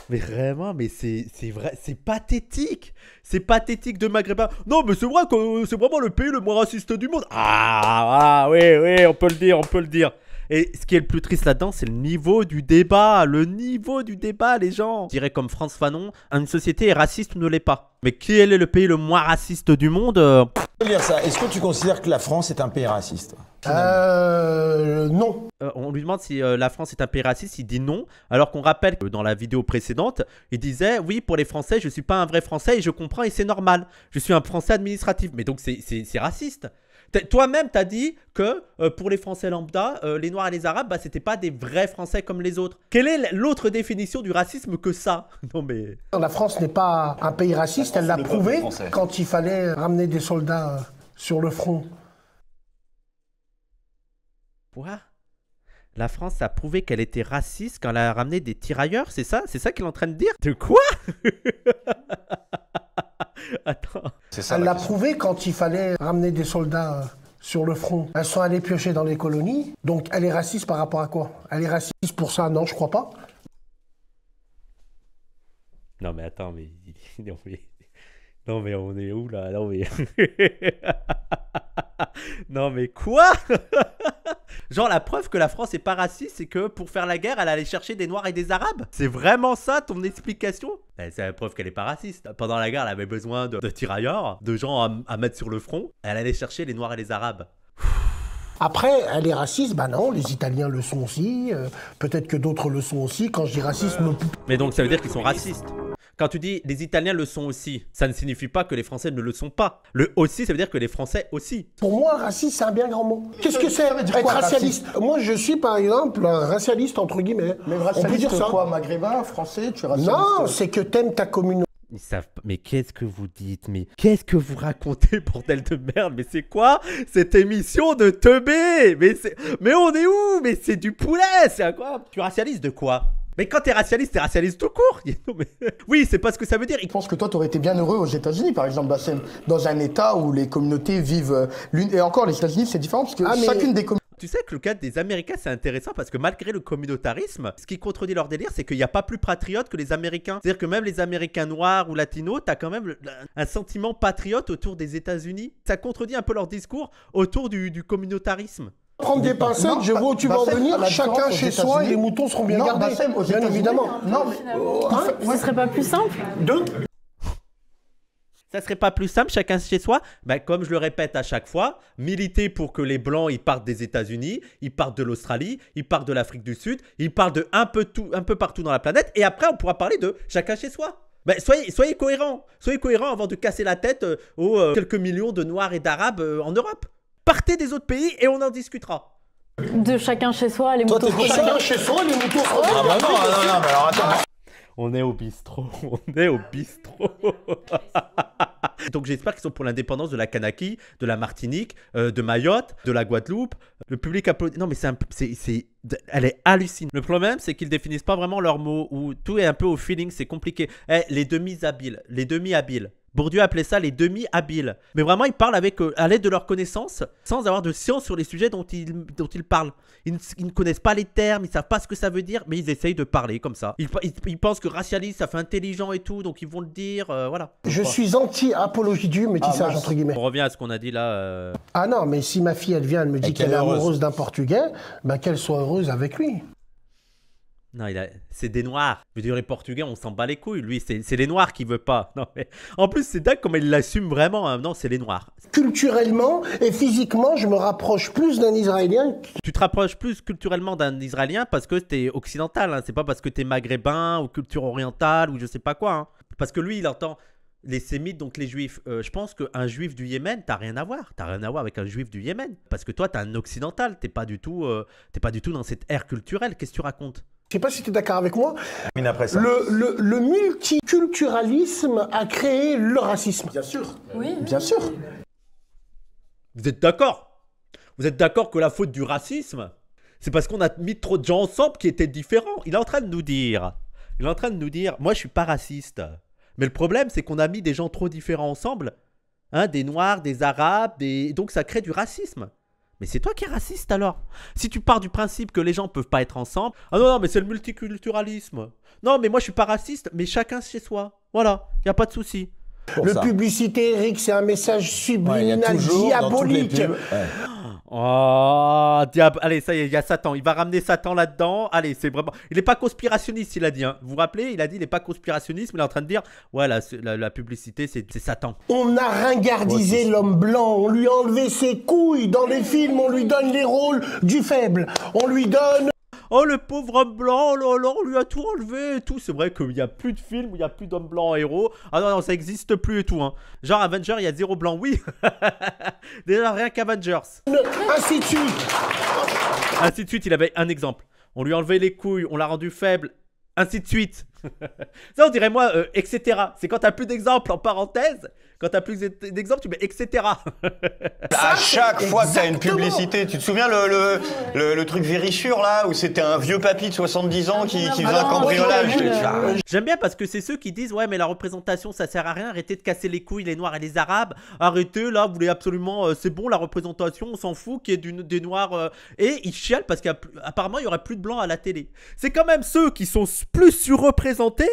Mais vraiment, mais c'est vrai, c'est pathétique. C'est pathétique de Maghrébin. Non, mais c'est vrai que euh, c'est vraiment le pays le moins raciste du monde. Ah, ah, oui, oui, on peut le dire, on peut le dire. Et ce qui est le plus triste là-dedans, c'est le niveau du débat. Le niveau du débat, les gens. Je dirais comme France Fanon, une société est raciste ou ne l'est pas. Mais quel est le pays le moins raciste du monde Lire euh, ça. Est-ce que tu considères que la France est un pays raciste euh, non. Euh, on lui demande si euh, la France est un pays raciste, il dit non, alors qu'on rappelle que dans la vidéo précédente, il disait oui pour les Français, je suis pas un vrai Français et je comprends et c'est normal. Je suis un Français administratif, mais donc c'est raciste. Toi-même, tu as dit que euh, pour les Français lambda, euh, les Noirs et les Arabes, bah, c'était pas des vrais Français comme les autres. Quelle est l'autre définition du racisme que ça [LAUGHS] Non mais la France n'est pas un pays raciste. elle l'a prouvé quand il fallait ramener des soldats euh, sur le front. Quoi la France a prouvé qu'elle était raciste quand elle a ramené des tirailleurs, c'est ça C'est ça qu'il est en train de dire De quoi [LAUGHS] [LAUGHS] Attends. Elle l'a prouvé quand il fallait ramener des soldats euh, sur le front. Elles sont allées piocher dans les colonies. Donc elle est raciste par rapport à quoi Elle est raciste pour ça Non, je crois pas. Non mais attends, mais [LAUGHS] Non, mais on est où là Non, mais. [LAUGHS] non, mais quoi [LAUGHS] Genre, la preuve que la France est pas raciste, c'est que pour faire la guerre, elle allait chercher des Noirs et des Arabes C'est vraiment ça ton explication ben, C'est la preuve qu'elle est pas raciste. Pendant la guerre, elle avait besoin de, tirailleurs, de gens à, mettre sur le front. Elle allait chercher les Noirs et les Arabes. [SIGHS] Après, elle est raciste, bah non, les Italiens le sont aussi, euh, peut-être que d'autres le sont aussi, quand je dis racisme, euh. Mais donc ça veut dire qu'ils sont racistes quand tu dis les Italiens le sont aussi, ça ne signifie pas que les Français ne le sont pas. Le aussi, ça veut dire que les Français aussi. Pour moi, raciste, c'est un bien grand mot. Qu'est-ce que c'est être racialiste Moi, je suis par exemple un racialiste entre guillemets. Mais racialiste, On peut dire ça. quoi Maghrébin, français, tu es racialiste Non, c'est que t'aimes ta communauté. Ils savent pas. Mais qu'est-ce que vous dites Mais qu'est-ce que vous racontez, [LAUGHS] bordel de merde Mais c'est quoi cette émission de teubé mais, mais on est où Mais c'est du poulet C'est quoi Tu racialistes de quoi mais quand t'es racialiste, t'es racialiste tout court. [LAUGHS] oui, c'est pas ce que ça veut dire. Je pense que toi, t'aurais été bien heureux aux États-Unis, par exemple, dans un État où les communautés vivent euh, l'une. Et encore, les États-Unis, c'est différent parce que ah, chacune des communautés. Tu sais que le cas des Américains, c'est intéressant parce que malgré le communautarisme, ce qui contredit leur délire, c'est qu'il n'y a pas plus patriote que les Américains. C'est-à-dire que même les Américains noirs ou latinos, t'as quand même un sentiment patriote autour des États-Unis. Ça contredit un peu leur discours autour du communautarisme prendre des pincettes, je vois où tu vas en venir, chacun chez soi les moutons seront bien non, gardés. Bah, bien évidemment. Non, mais. Euh, ce serait pas plus simple Deux ça serait pas plus simple, chacun chez soi ben, Comme je le répète à chaque fois, militer pour que les Blancs ils partent des États-Unis, ils partent de l'Australie, ils partent de l'Afrique du Sud, ils partent de un peu, tout, un peu partout dans la planète, et après on pourra parler de chacun chez soi. Bah, soyez, soyez cohérents, soyez cohérents avant de casser la tête euh, aux euh, quelques millions de Noirs et d'Arabes en Europe partez des autres pays et on en discutera. De chacun chez soi, les moutons. Toi, t'es chacun chez soi, les moutons. ah bah non, non, non, alors attends. On est au bistrot, [LAUGHS] on est au bistrot. [LAUGHS] Donc j'espère qu'ils sont pour l'indépendance de la Kanaki, de la Martinique, euh, de Mayotte, de la Guadeloupe. Le public applaudit. Non mais c'est, c'est, elle est hallucinante. Le problème c'est qu'ils définissent pas vraiment leurs mots ou tout est un peu au feeling, c'est compliqué. Eh, les demi-habiles, les demi-habiles. Bourdieu appelait ça les demi-habiles. Mais vraiment, ils parlent avec, euh, à l'aide de leurs connaissances, sans avoir de science sur les sujets dont ils, dont ils parlent. Ils, ne connaissent pas les termes, ils savent pas ce que ça veut dire, mais ils essayent de parler comme ça. Ils, pensent que racialiste, ça fait intelligent et tout, donc ils vont le dire, euh, voilà. Je suis anti-apologie du métissage, ah, entre guillemets. On revient à ce qu'on a dit là. Euh. Ah non, mais si ma fille, elle vient, elle me dit qu'elle est heureuse d'un Portugais, ben qu'elle soit heureuse avec lui. Non, a... c'est des Noirs. Je veux dire, les Portugais, on s'en bat les couilles. Lui, c'est les Noirs qui veut pas. [LAUGHS] Non, En plus, c'est dingue comme il l'assume vraiment. Hein. Non, c'est les Noirs. Culturellement et physiquement, je me rapproche plus d'un Israélien. Tu te rapproches plus culturellement d'un Israélien parce que t'es occidental. Hein. C'est pas parce que t'es maghrébin ou culture orientale ou je sais pas quoi. Hein. Parce que lui, il entend les sémites, donc les juifs. Euh, je pense qu'un juif du Yémen, t'as rien à voir. T'as rien à voir avec un juif du Yémen. Parce que toi, t'es un occidental. T'es pas, du euh, pas du tout dans cette ère culturelle. Qu'est-ce que tu racontes je ne sais pas si tu es d'accord avec moi. Le, multiculturalisme a créé le racisme. Bien sûr. Oui. Bien sûr. Vous êtes d'accord Vous êtes d'accord que la faute du racisme, c'est parce qu'on a mis trop de gens ensemble qui étaient différents. Il est en train de nous dire. Il est en train de nous dire, moi je suis pas raciste. Mais le problème, c'est qu'on a mis des gens trop différents ensemble. Hein, des noirs, des arabes, des... donc ça crée du racisme. Mais c'est toi qui es raciste alors. Si tu pars du principe que les gens ne peuvent pas être ensemble, ah non, non, mais c'est le multiculturalisme. Non, mais moi je suis pas raciste, mais chacun chez soi. Voilà, il n'y a pas de souci. Le publicité, Eric, c'est un message subliminal diabolique. Oh, diable. Allez, ça y est, il y a Satan. Il va ramener Satan là-dedans. Allez, c'est vraiment. Il n'est pas conspirationniste, il a dit. Hein. Vous vous rappelez Il a dit il n'est pas conspirationniste, mais il est en train de dire Ouais, la, publicité, c'est Satan. On a ringardisé l'homme blanc. On lui a enlevé ses couilles. Dans les films, on lui donne les rôles du faible. On lui donne. Oh, le pauvre homme blanc, oh là là, on lui a tout enlevé et tout. C'est vrai qu'il n'y a plus de films où il n'y a plus d'homme blanc héros. Ah non, non, ça n'existe plus et tout. Hein. Genre Avengers, il y a zéro blanc, oui. [LAUGHS] Déjà, rien qu'Avengers. Ainsi de suite. Ainsi de suite, il avait un exemple. On lui a enlevé les couilles, on l'a rendu faible, ainsi de suite. [LAUGHS] ça, on dirait moi, euh, etc. C'est quand t'as plus d'exemples en parenthèse. Quand t'as plus d'exemples, tu mets etc. [LAUGHS] à chaque fois que t'as une publicité, tu te souviens le, le, le, truc Vérissure là, où c'était un vieux papy de 70 ans qui, faisait un ah, cambriolage J'aime bien parce que c'est ceux qui disent Ouais, mais la représentation ça sert à rien, arrêtez de casser les couilles les noirs et les arabes, arrêtez là, vous voulez absolument, euh, c'est bon la représentation, on s'en fout qu'il y ait des noirs. Euh, et ils chialent parce qu'apparemment il y aurait plus de blancs à la télé. C'est quand même ceux qui sont plus surreprésentés représentés,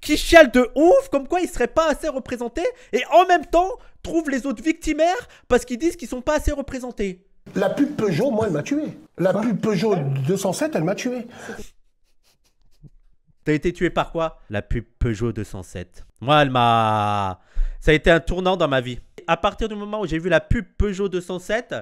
qui chialent de ouf, comme quoi ils seraient pas assez représentés, et en même temps trouvent les autres victimaires parce qu'ils disent qu'ils sont pas assez représentés. La pub Peugeot, moi, elle m'a tué. La pub Peugeot 207, elle m'a tué. T'as été tué par quoi La pub Peugeot 207. Moi, elle m'a. Ça a été un tournant dans ma vie. À partir du moment où j'ai vu la pub Peugeot 207,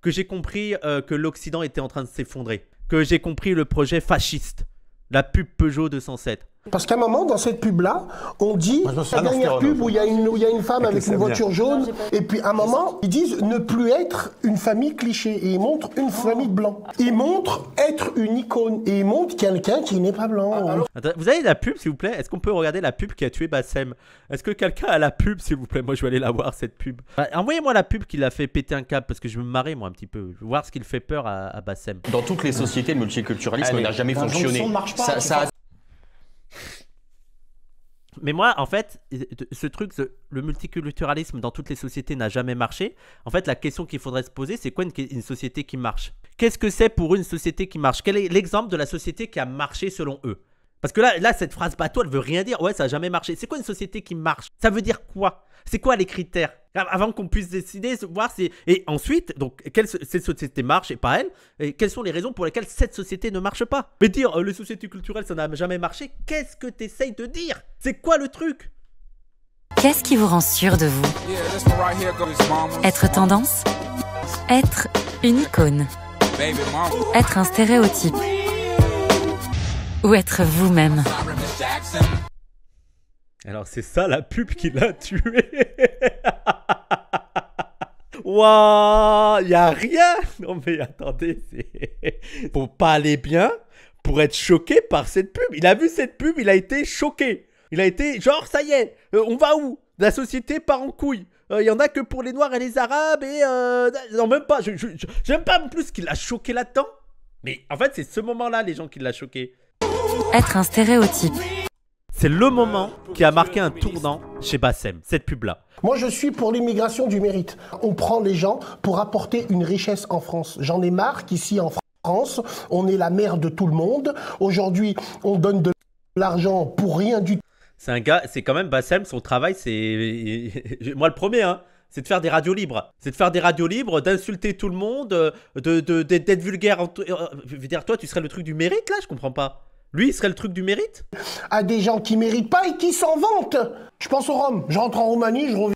que j'ai compris euh, que l'Occident était en train de s'effondrer. Que j'ai compris le projet fasciste. La pub Peugeot 207. Parce qu'à un moment, dans cette pub-là, on dit, Moi, la dernière pub où il y, a une, y a une femme avec, une voiture jaune, et puis à un moment, ils disent ne plus être une famille cliché, et ils montrent une famille blanc. Ils montrent être une icône, et ils montrent quelqu'un qui n'est pas blanc. Ah, vous avez la pub, s'il vous plaît Est-ce qu'on peut regarder la pub qui a tué Bassem Est-ce que quelqu'un a la pub, s'il vous plaît Moi, je vais aller la voir, cette pub. Bah, envoyez-moi la pub qui l'a fait péter un câble, parce que je vais me marrer, moi, un petit peu. Je veux voir ce qu'il fait peur à, Bassem. Dans toutes les sociétés, le multiculturalisme n'a jamais fonctionné. marche pas, mais moi, en fait, ce truc, le multiculturalisme dans toutes les sociétés n'a jamais marché. En fait, la question qu'il faudrait se poser, c'est quoi une, société qui marche Qu'est-ce que c'est pour une société qui marche Quel est l'exemple de la société qui a marché selon eux parce que là, là, cette phrase bateau, elle veut rien dire. Ouais, ça a jamais marché. C'est quoi une société qui marche Ça veut dire quoi C'est quoi les critères Avant qu'on puisse décider, voir si... Et ensuite, donc, quelle cette société marche et pas elle Et quelles sont les raisons pour lesquelles cette société ne marche pas Mais dire, euh, les sociétés culturelles, ça n'a jamais marché, qu'est-ce que tu t'essayes de dire C'est quoi le truc Qu'est-ce qui vous rend sûr de vous Être tendance Être une icône Être un stéréotype ou être vous-même. Alors c'est ça la pub qui l'a tué. [LAUGHS] Waouh, y a rien. Non mais attendez, pour pas aller bien pour être choqué par cette pub. Il a vu cette pub, il a été choqué. Il a été genre ça y est, euh, on va où La société part en couille. Il euh, y en a que pour les noirs et les arabes et euh, non même pas. J'aime pas en plus qu'il a choqué là-dedans. Mais en fait c'est ce moment-là les gens qui l'a choqué être un stéréotype. C'est le moment qui a marqué un tournant chez Bassem, cette pub-là. Moi, je suis pour l'immigration du mérite. On prend les gens pour apporter une richesse en France. J'en ai marre qu'ici, en France, on est la mère de tout le monde. Aujourd'hui, on donne de l'argent pour rien du tout. C'est un gars, c'est quand même Bassem, son travail, c'est. [LAUGHS] Moi, le premier, hein, c'est de faire des radios libres. C'est de faire des radios libres, d'insulter tout le monde, euh, de, d'être vulgaire. Euh, veux dire, toi, tu serais le truc du mérite, là Je comprends pas. Lui, il serait le truc du mérite À des gens qui méritent pas et qui s'en vantent Je pense aux Roms. Je rentre en Roumanie, je reviens.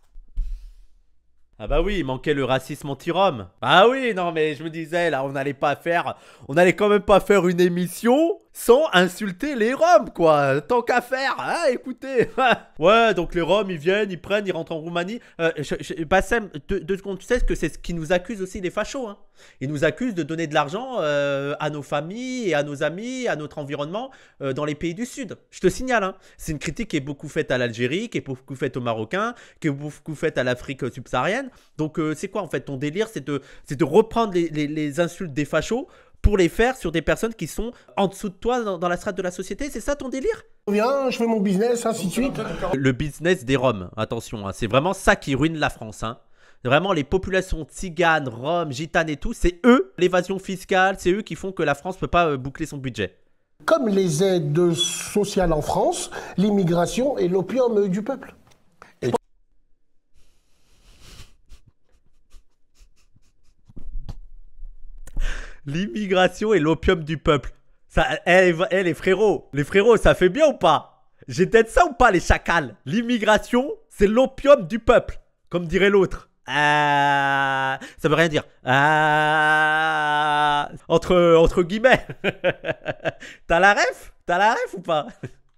Ah bah oui, il manquait le racisme anti rom Ah oui, non mais je me disais, là, on n'allait pas faire... On n'allait quand même pas faire une émission sans insulter les Roms, quoi. Tant qu'à faire, hein, écoutez. [LAUGHS] ouais, donc les Roms, ils viennent, ils prennent, ils rentrent en Roumanie. Euh, je, Bassem, deux, secondes, tu sais que c'est ce qui nous accuse aussi les fachos. Hein. Ils nous accusent de donner de l'argent euh, à nos familles et à nos amis, à notre environnement euh, dans les pays du Sud. Je te signale, hein. c'est une critique qui est beaucoup faite à l'Algérie, qui est beaucoup faite aux Marocains, qui est beaucoup faite à l'Afrique subsaharienne. Donc c'est quoi en fait ton délire C'est de, reprendre les, les insultes des fachos pour les faire sur des personnes qui sont en dessous de toi dans, la strate de la société C'est ça ton délire Viens, je fais mon business, ainsi de suite. Le business des Roms, attention, hein, c'est vraiment ça qui ruine la France. Hein. Vraiment, les populations tziganes, roms, gitanes et tout, c'est eux, l'évasion fiscale, c'est eux qui font que la France ne peut pas euh, boucler son budget. Comme les aides sociales en France, l'immigration est l'opium du peuple. L'immigration est l'opium du peuple. Ça, les frérots, les frérots, ça fait bien ou pas J'ai peut-être ça ou pas, les chacals L'immigration, c'est l'opium du peuple, comme dirait l'autre. Ah, ça veut rien dire. Ah, entre, entre guillemets. [LAUGHS] T'as la ref T'as la ref ou pas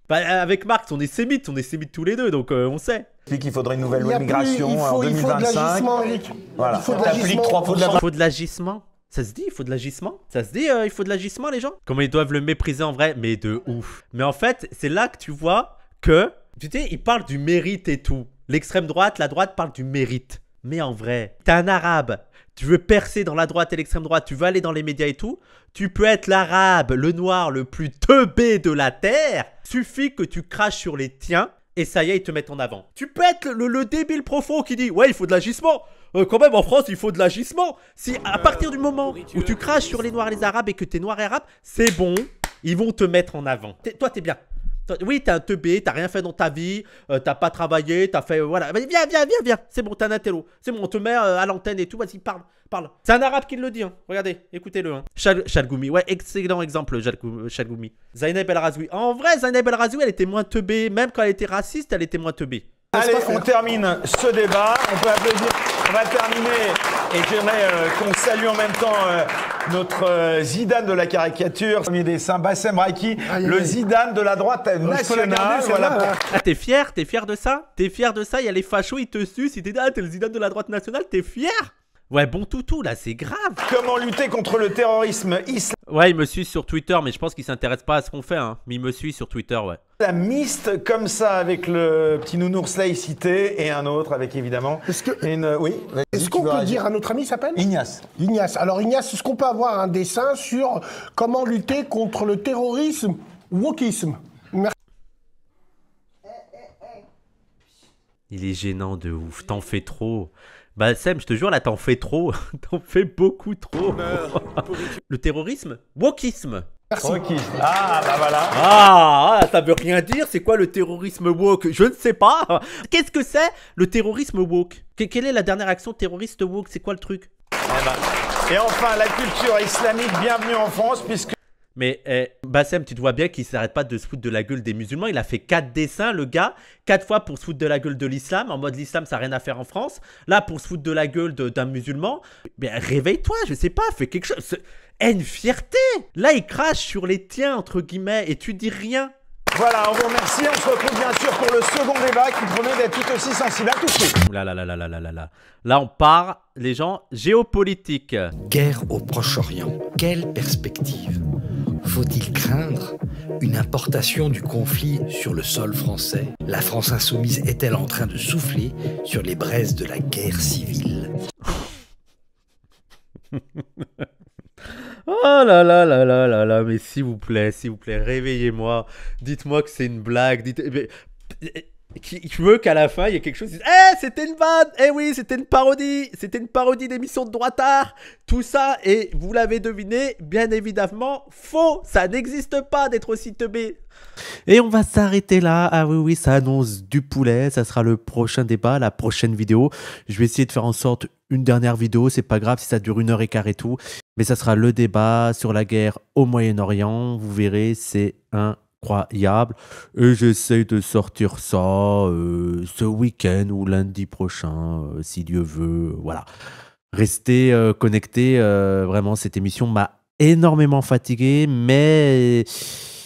bah, Avec Marx, on est sémites, on est sémites tous les deux, donc euh, on sait. qu'il faudrait une nouvelle loi en 2025. Il faut de l'agissement, Eric. Il faut de l'agissement. Ça se dit, il faut de l'agissement. Ça se dit, euh, il faut de l'agissement, les gens. Comment ils doivent le mépriser en vrai, mais de ouf. Mais en fait, c'est là que tu vois que, tu sais, ils parlent du mérite et tout. L'extrême droite, la droite parle du mérite. Mais en vrai, t'es un arabe, tu veux percer dans la droite et l'extrême droite, tu veux aller dans les médias et tout, tu peux être l'arabe, le noir, le plus teubé de la terre. Suffit que tu craches sur les tiens et ça y est, ils te mettent en avant. Tu peux être le, débile profond qui dit « Ouais, il faut de l'agissement euh, Quand même, en France, il faut de l'agissement !» Si à euh, partir du moment où tu craches sur les Noirs et les Arabes et que t'es Noir et Arabe, c'est bon, ils vont te mettre en avant. toi, t'es bien. Oui, t'es un teubé, t'as rien fait dans ta vie, euh, t'as pas travaillé, t'as fait... voilà, viens, viens, viens, viens, c'est bon, t'as un intello. C'est bon, on te met à l'antenne et tout, vas-y, parle. C'est un arabe qui le dit, hein. regardez, écoutez-le. Hein. Chalgoumi, ouais, excellent exemple, Chalgoumi. Zainab El Razoui. En vrai, Zainab El Razoui, elle était moins teubée, même quand elle était raciste, elle était moins teubée. Allez, on termine ce débat. On peut applaudir. On va terminer. Et j'aimerais euh, qu'on salue en même temps euh, notre euh, Zidane de la caricature. Premier dessin, Bassem Raki, le Zidane de la droite nationale. Ah, t'es fier T'es fier de ça T'es fier de ça Il y a les fachos, ils te sucent. Ils te disent ah, t'es le Zidane de la droite nationale T'es fier Ouais, bon toutou, là, c'est grave. Comment lutter contre le terrorisme islam... Ouais, il me suit sur Twitter, mais je pense qu'il s'intéresse pas à ce qu'on fait, hein. Mais il me suit sur Twitter, ouais. La miste comme ça avec le petit nounours laïcité et un autre avec évidemment. Est-ce que euh, oui. Est-ce qu'on peut dire à notre ami s'appelle Ignace. Ignace. Alors Ignace, est-ce qu'on peut avoir un dessin sur comment lutter contre le terrorisme wokisme Il est gênant de ouf. T'en fais trop. Bah Sam, je te jure, là, t'en fais trop. [LAUGHS] t'en fais beaucoup trop. le terrorisme Wokisme Ah, bah voilà. Ah, ah, ça veut rien dire. C'est quoi le terrorisme wok Je ne sais pas. Qu'est-ce que c'est le terrorisme wok. Quelle est la dernière action terroriste wok C'est quoi le truc eh ben. Et enfin, la culture islamique, bienvenue en France, puisque... Mais eh, Bassem, tu te vois bien qu'il s'arrête pas de se foutre de la gueule des musulmans. Il a fait quatre dessins, le gars, quatre fois pour se foutre de la gueule de l'islam, en mode l'islam, ça n'a rien à faire en France. Là, pour se foutre de la gueule d'un musulman, ben, réveille-toi, je sais pas, fais quelque chose. une fierté Là, il crache sur les tiens, entre guillemets, et tu dis rien. Voilà, on vous remercie. On se retrouve bien sûr pour le second débat qui promet d'être tout aussi sensible à tout ce Là, là, là, là, là, là, là. Là, on part, les gens, géopolitique. Guerre au Proche-Orient. Quelle perspective faut-il craindre une importation du conflit sur le sol français La France insoumise est-elle en train de souffler sur les braises de la guerre civile [LAUGHS] Oh là là là là là là, mais s'il vous plaît, s'il vous plaît, réveillez-moi. Dites-moi que c'est une blague. Dites... Eh ben, qui, veut qu'à la fin, il y ait quelque chose Eh, c'était une vanne Eh oui, c'était une parodie C'était une parodie d'émission de Droitard Tout ça, et vous l'avez deviné, bien évidemment, faux Ça n'existe pas d'être aussi teubé et on va s'arrêter là. Ah oui, oui, ça annonce du poulet. Ça sera le prochain débat, la prochaine vidéo. Je vais essayer de faire en sorte une dernière vidéo. C'est pas grave si ça dure une heure et quart et tout. Mais ça sera le débat sur la guerre au Moyen-Orient. Vous verrez, c'est un incroyable. Et j'essaie de sortir ça euh, ce week-end ou lundi prochain, euh, si Dieu veut. Euh, voilà. Restez connecté connectés. vraiment, cette émission m'a énormément fatigué, mais il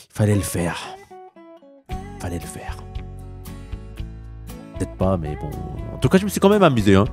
fallait le faire. Fallait le faire. Peut-être pas, mais bon. En tout cas, je me suis quand même amusé. Hein.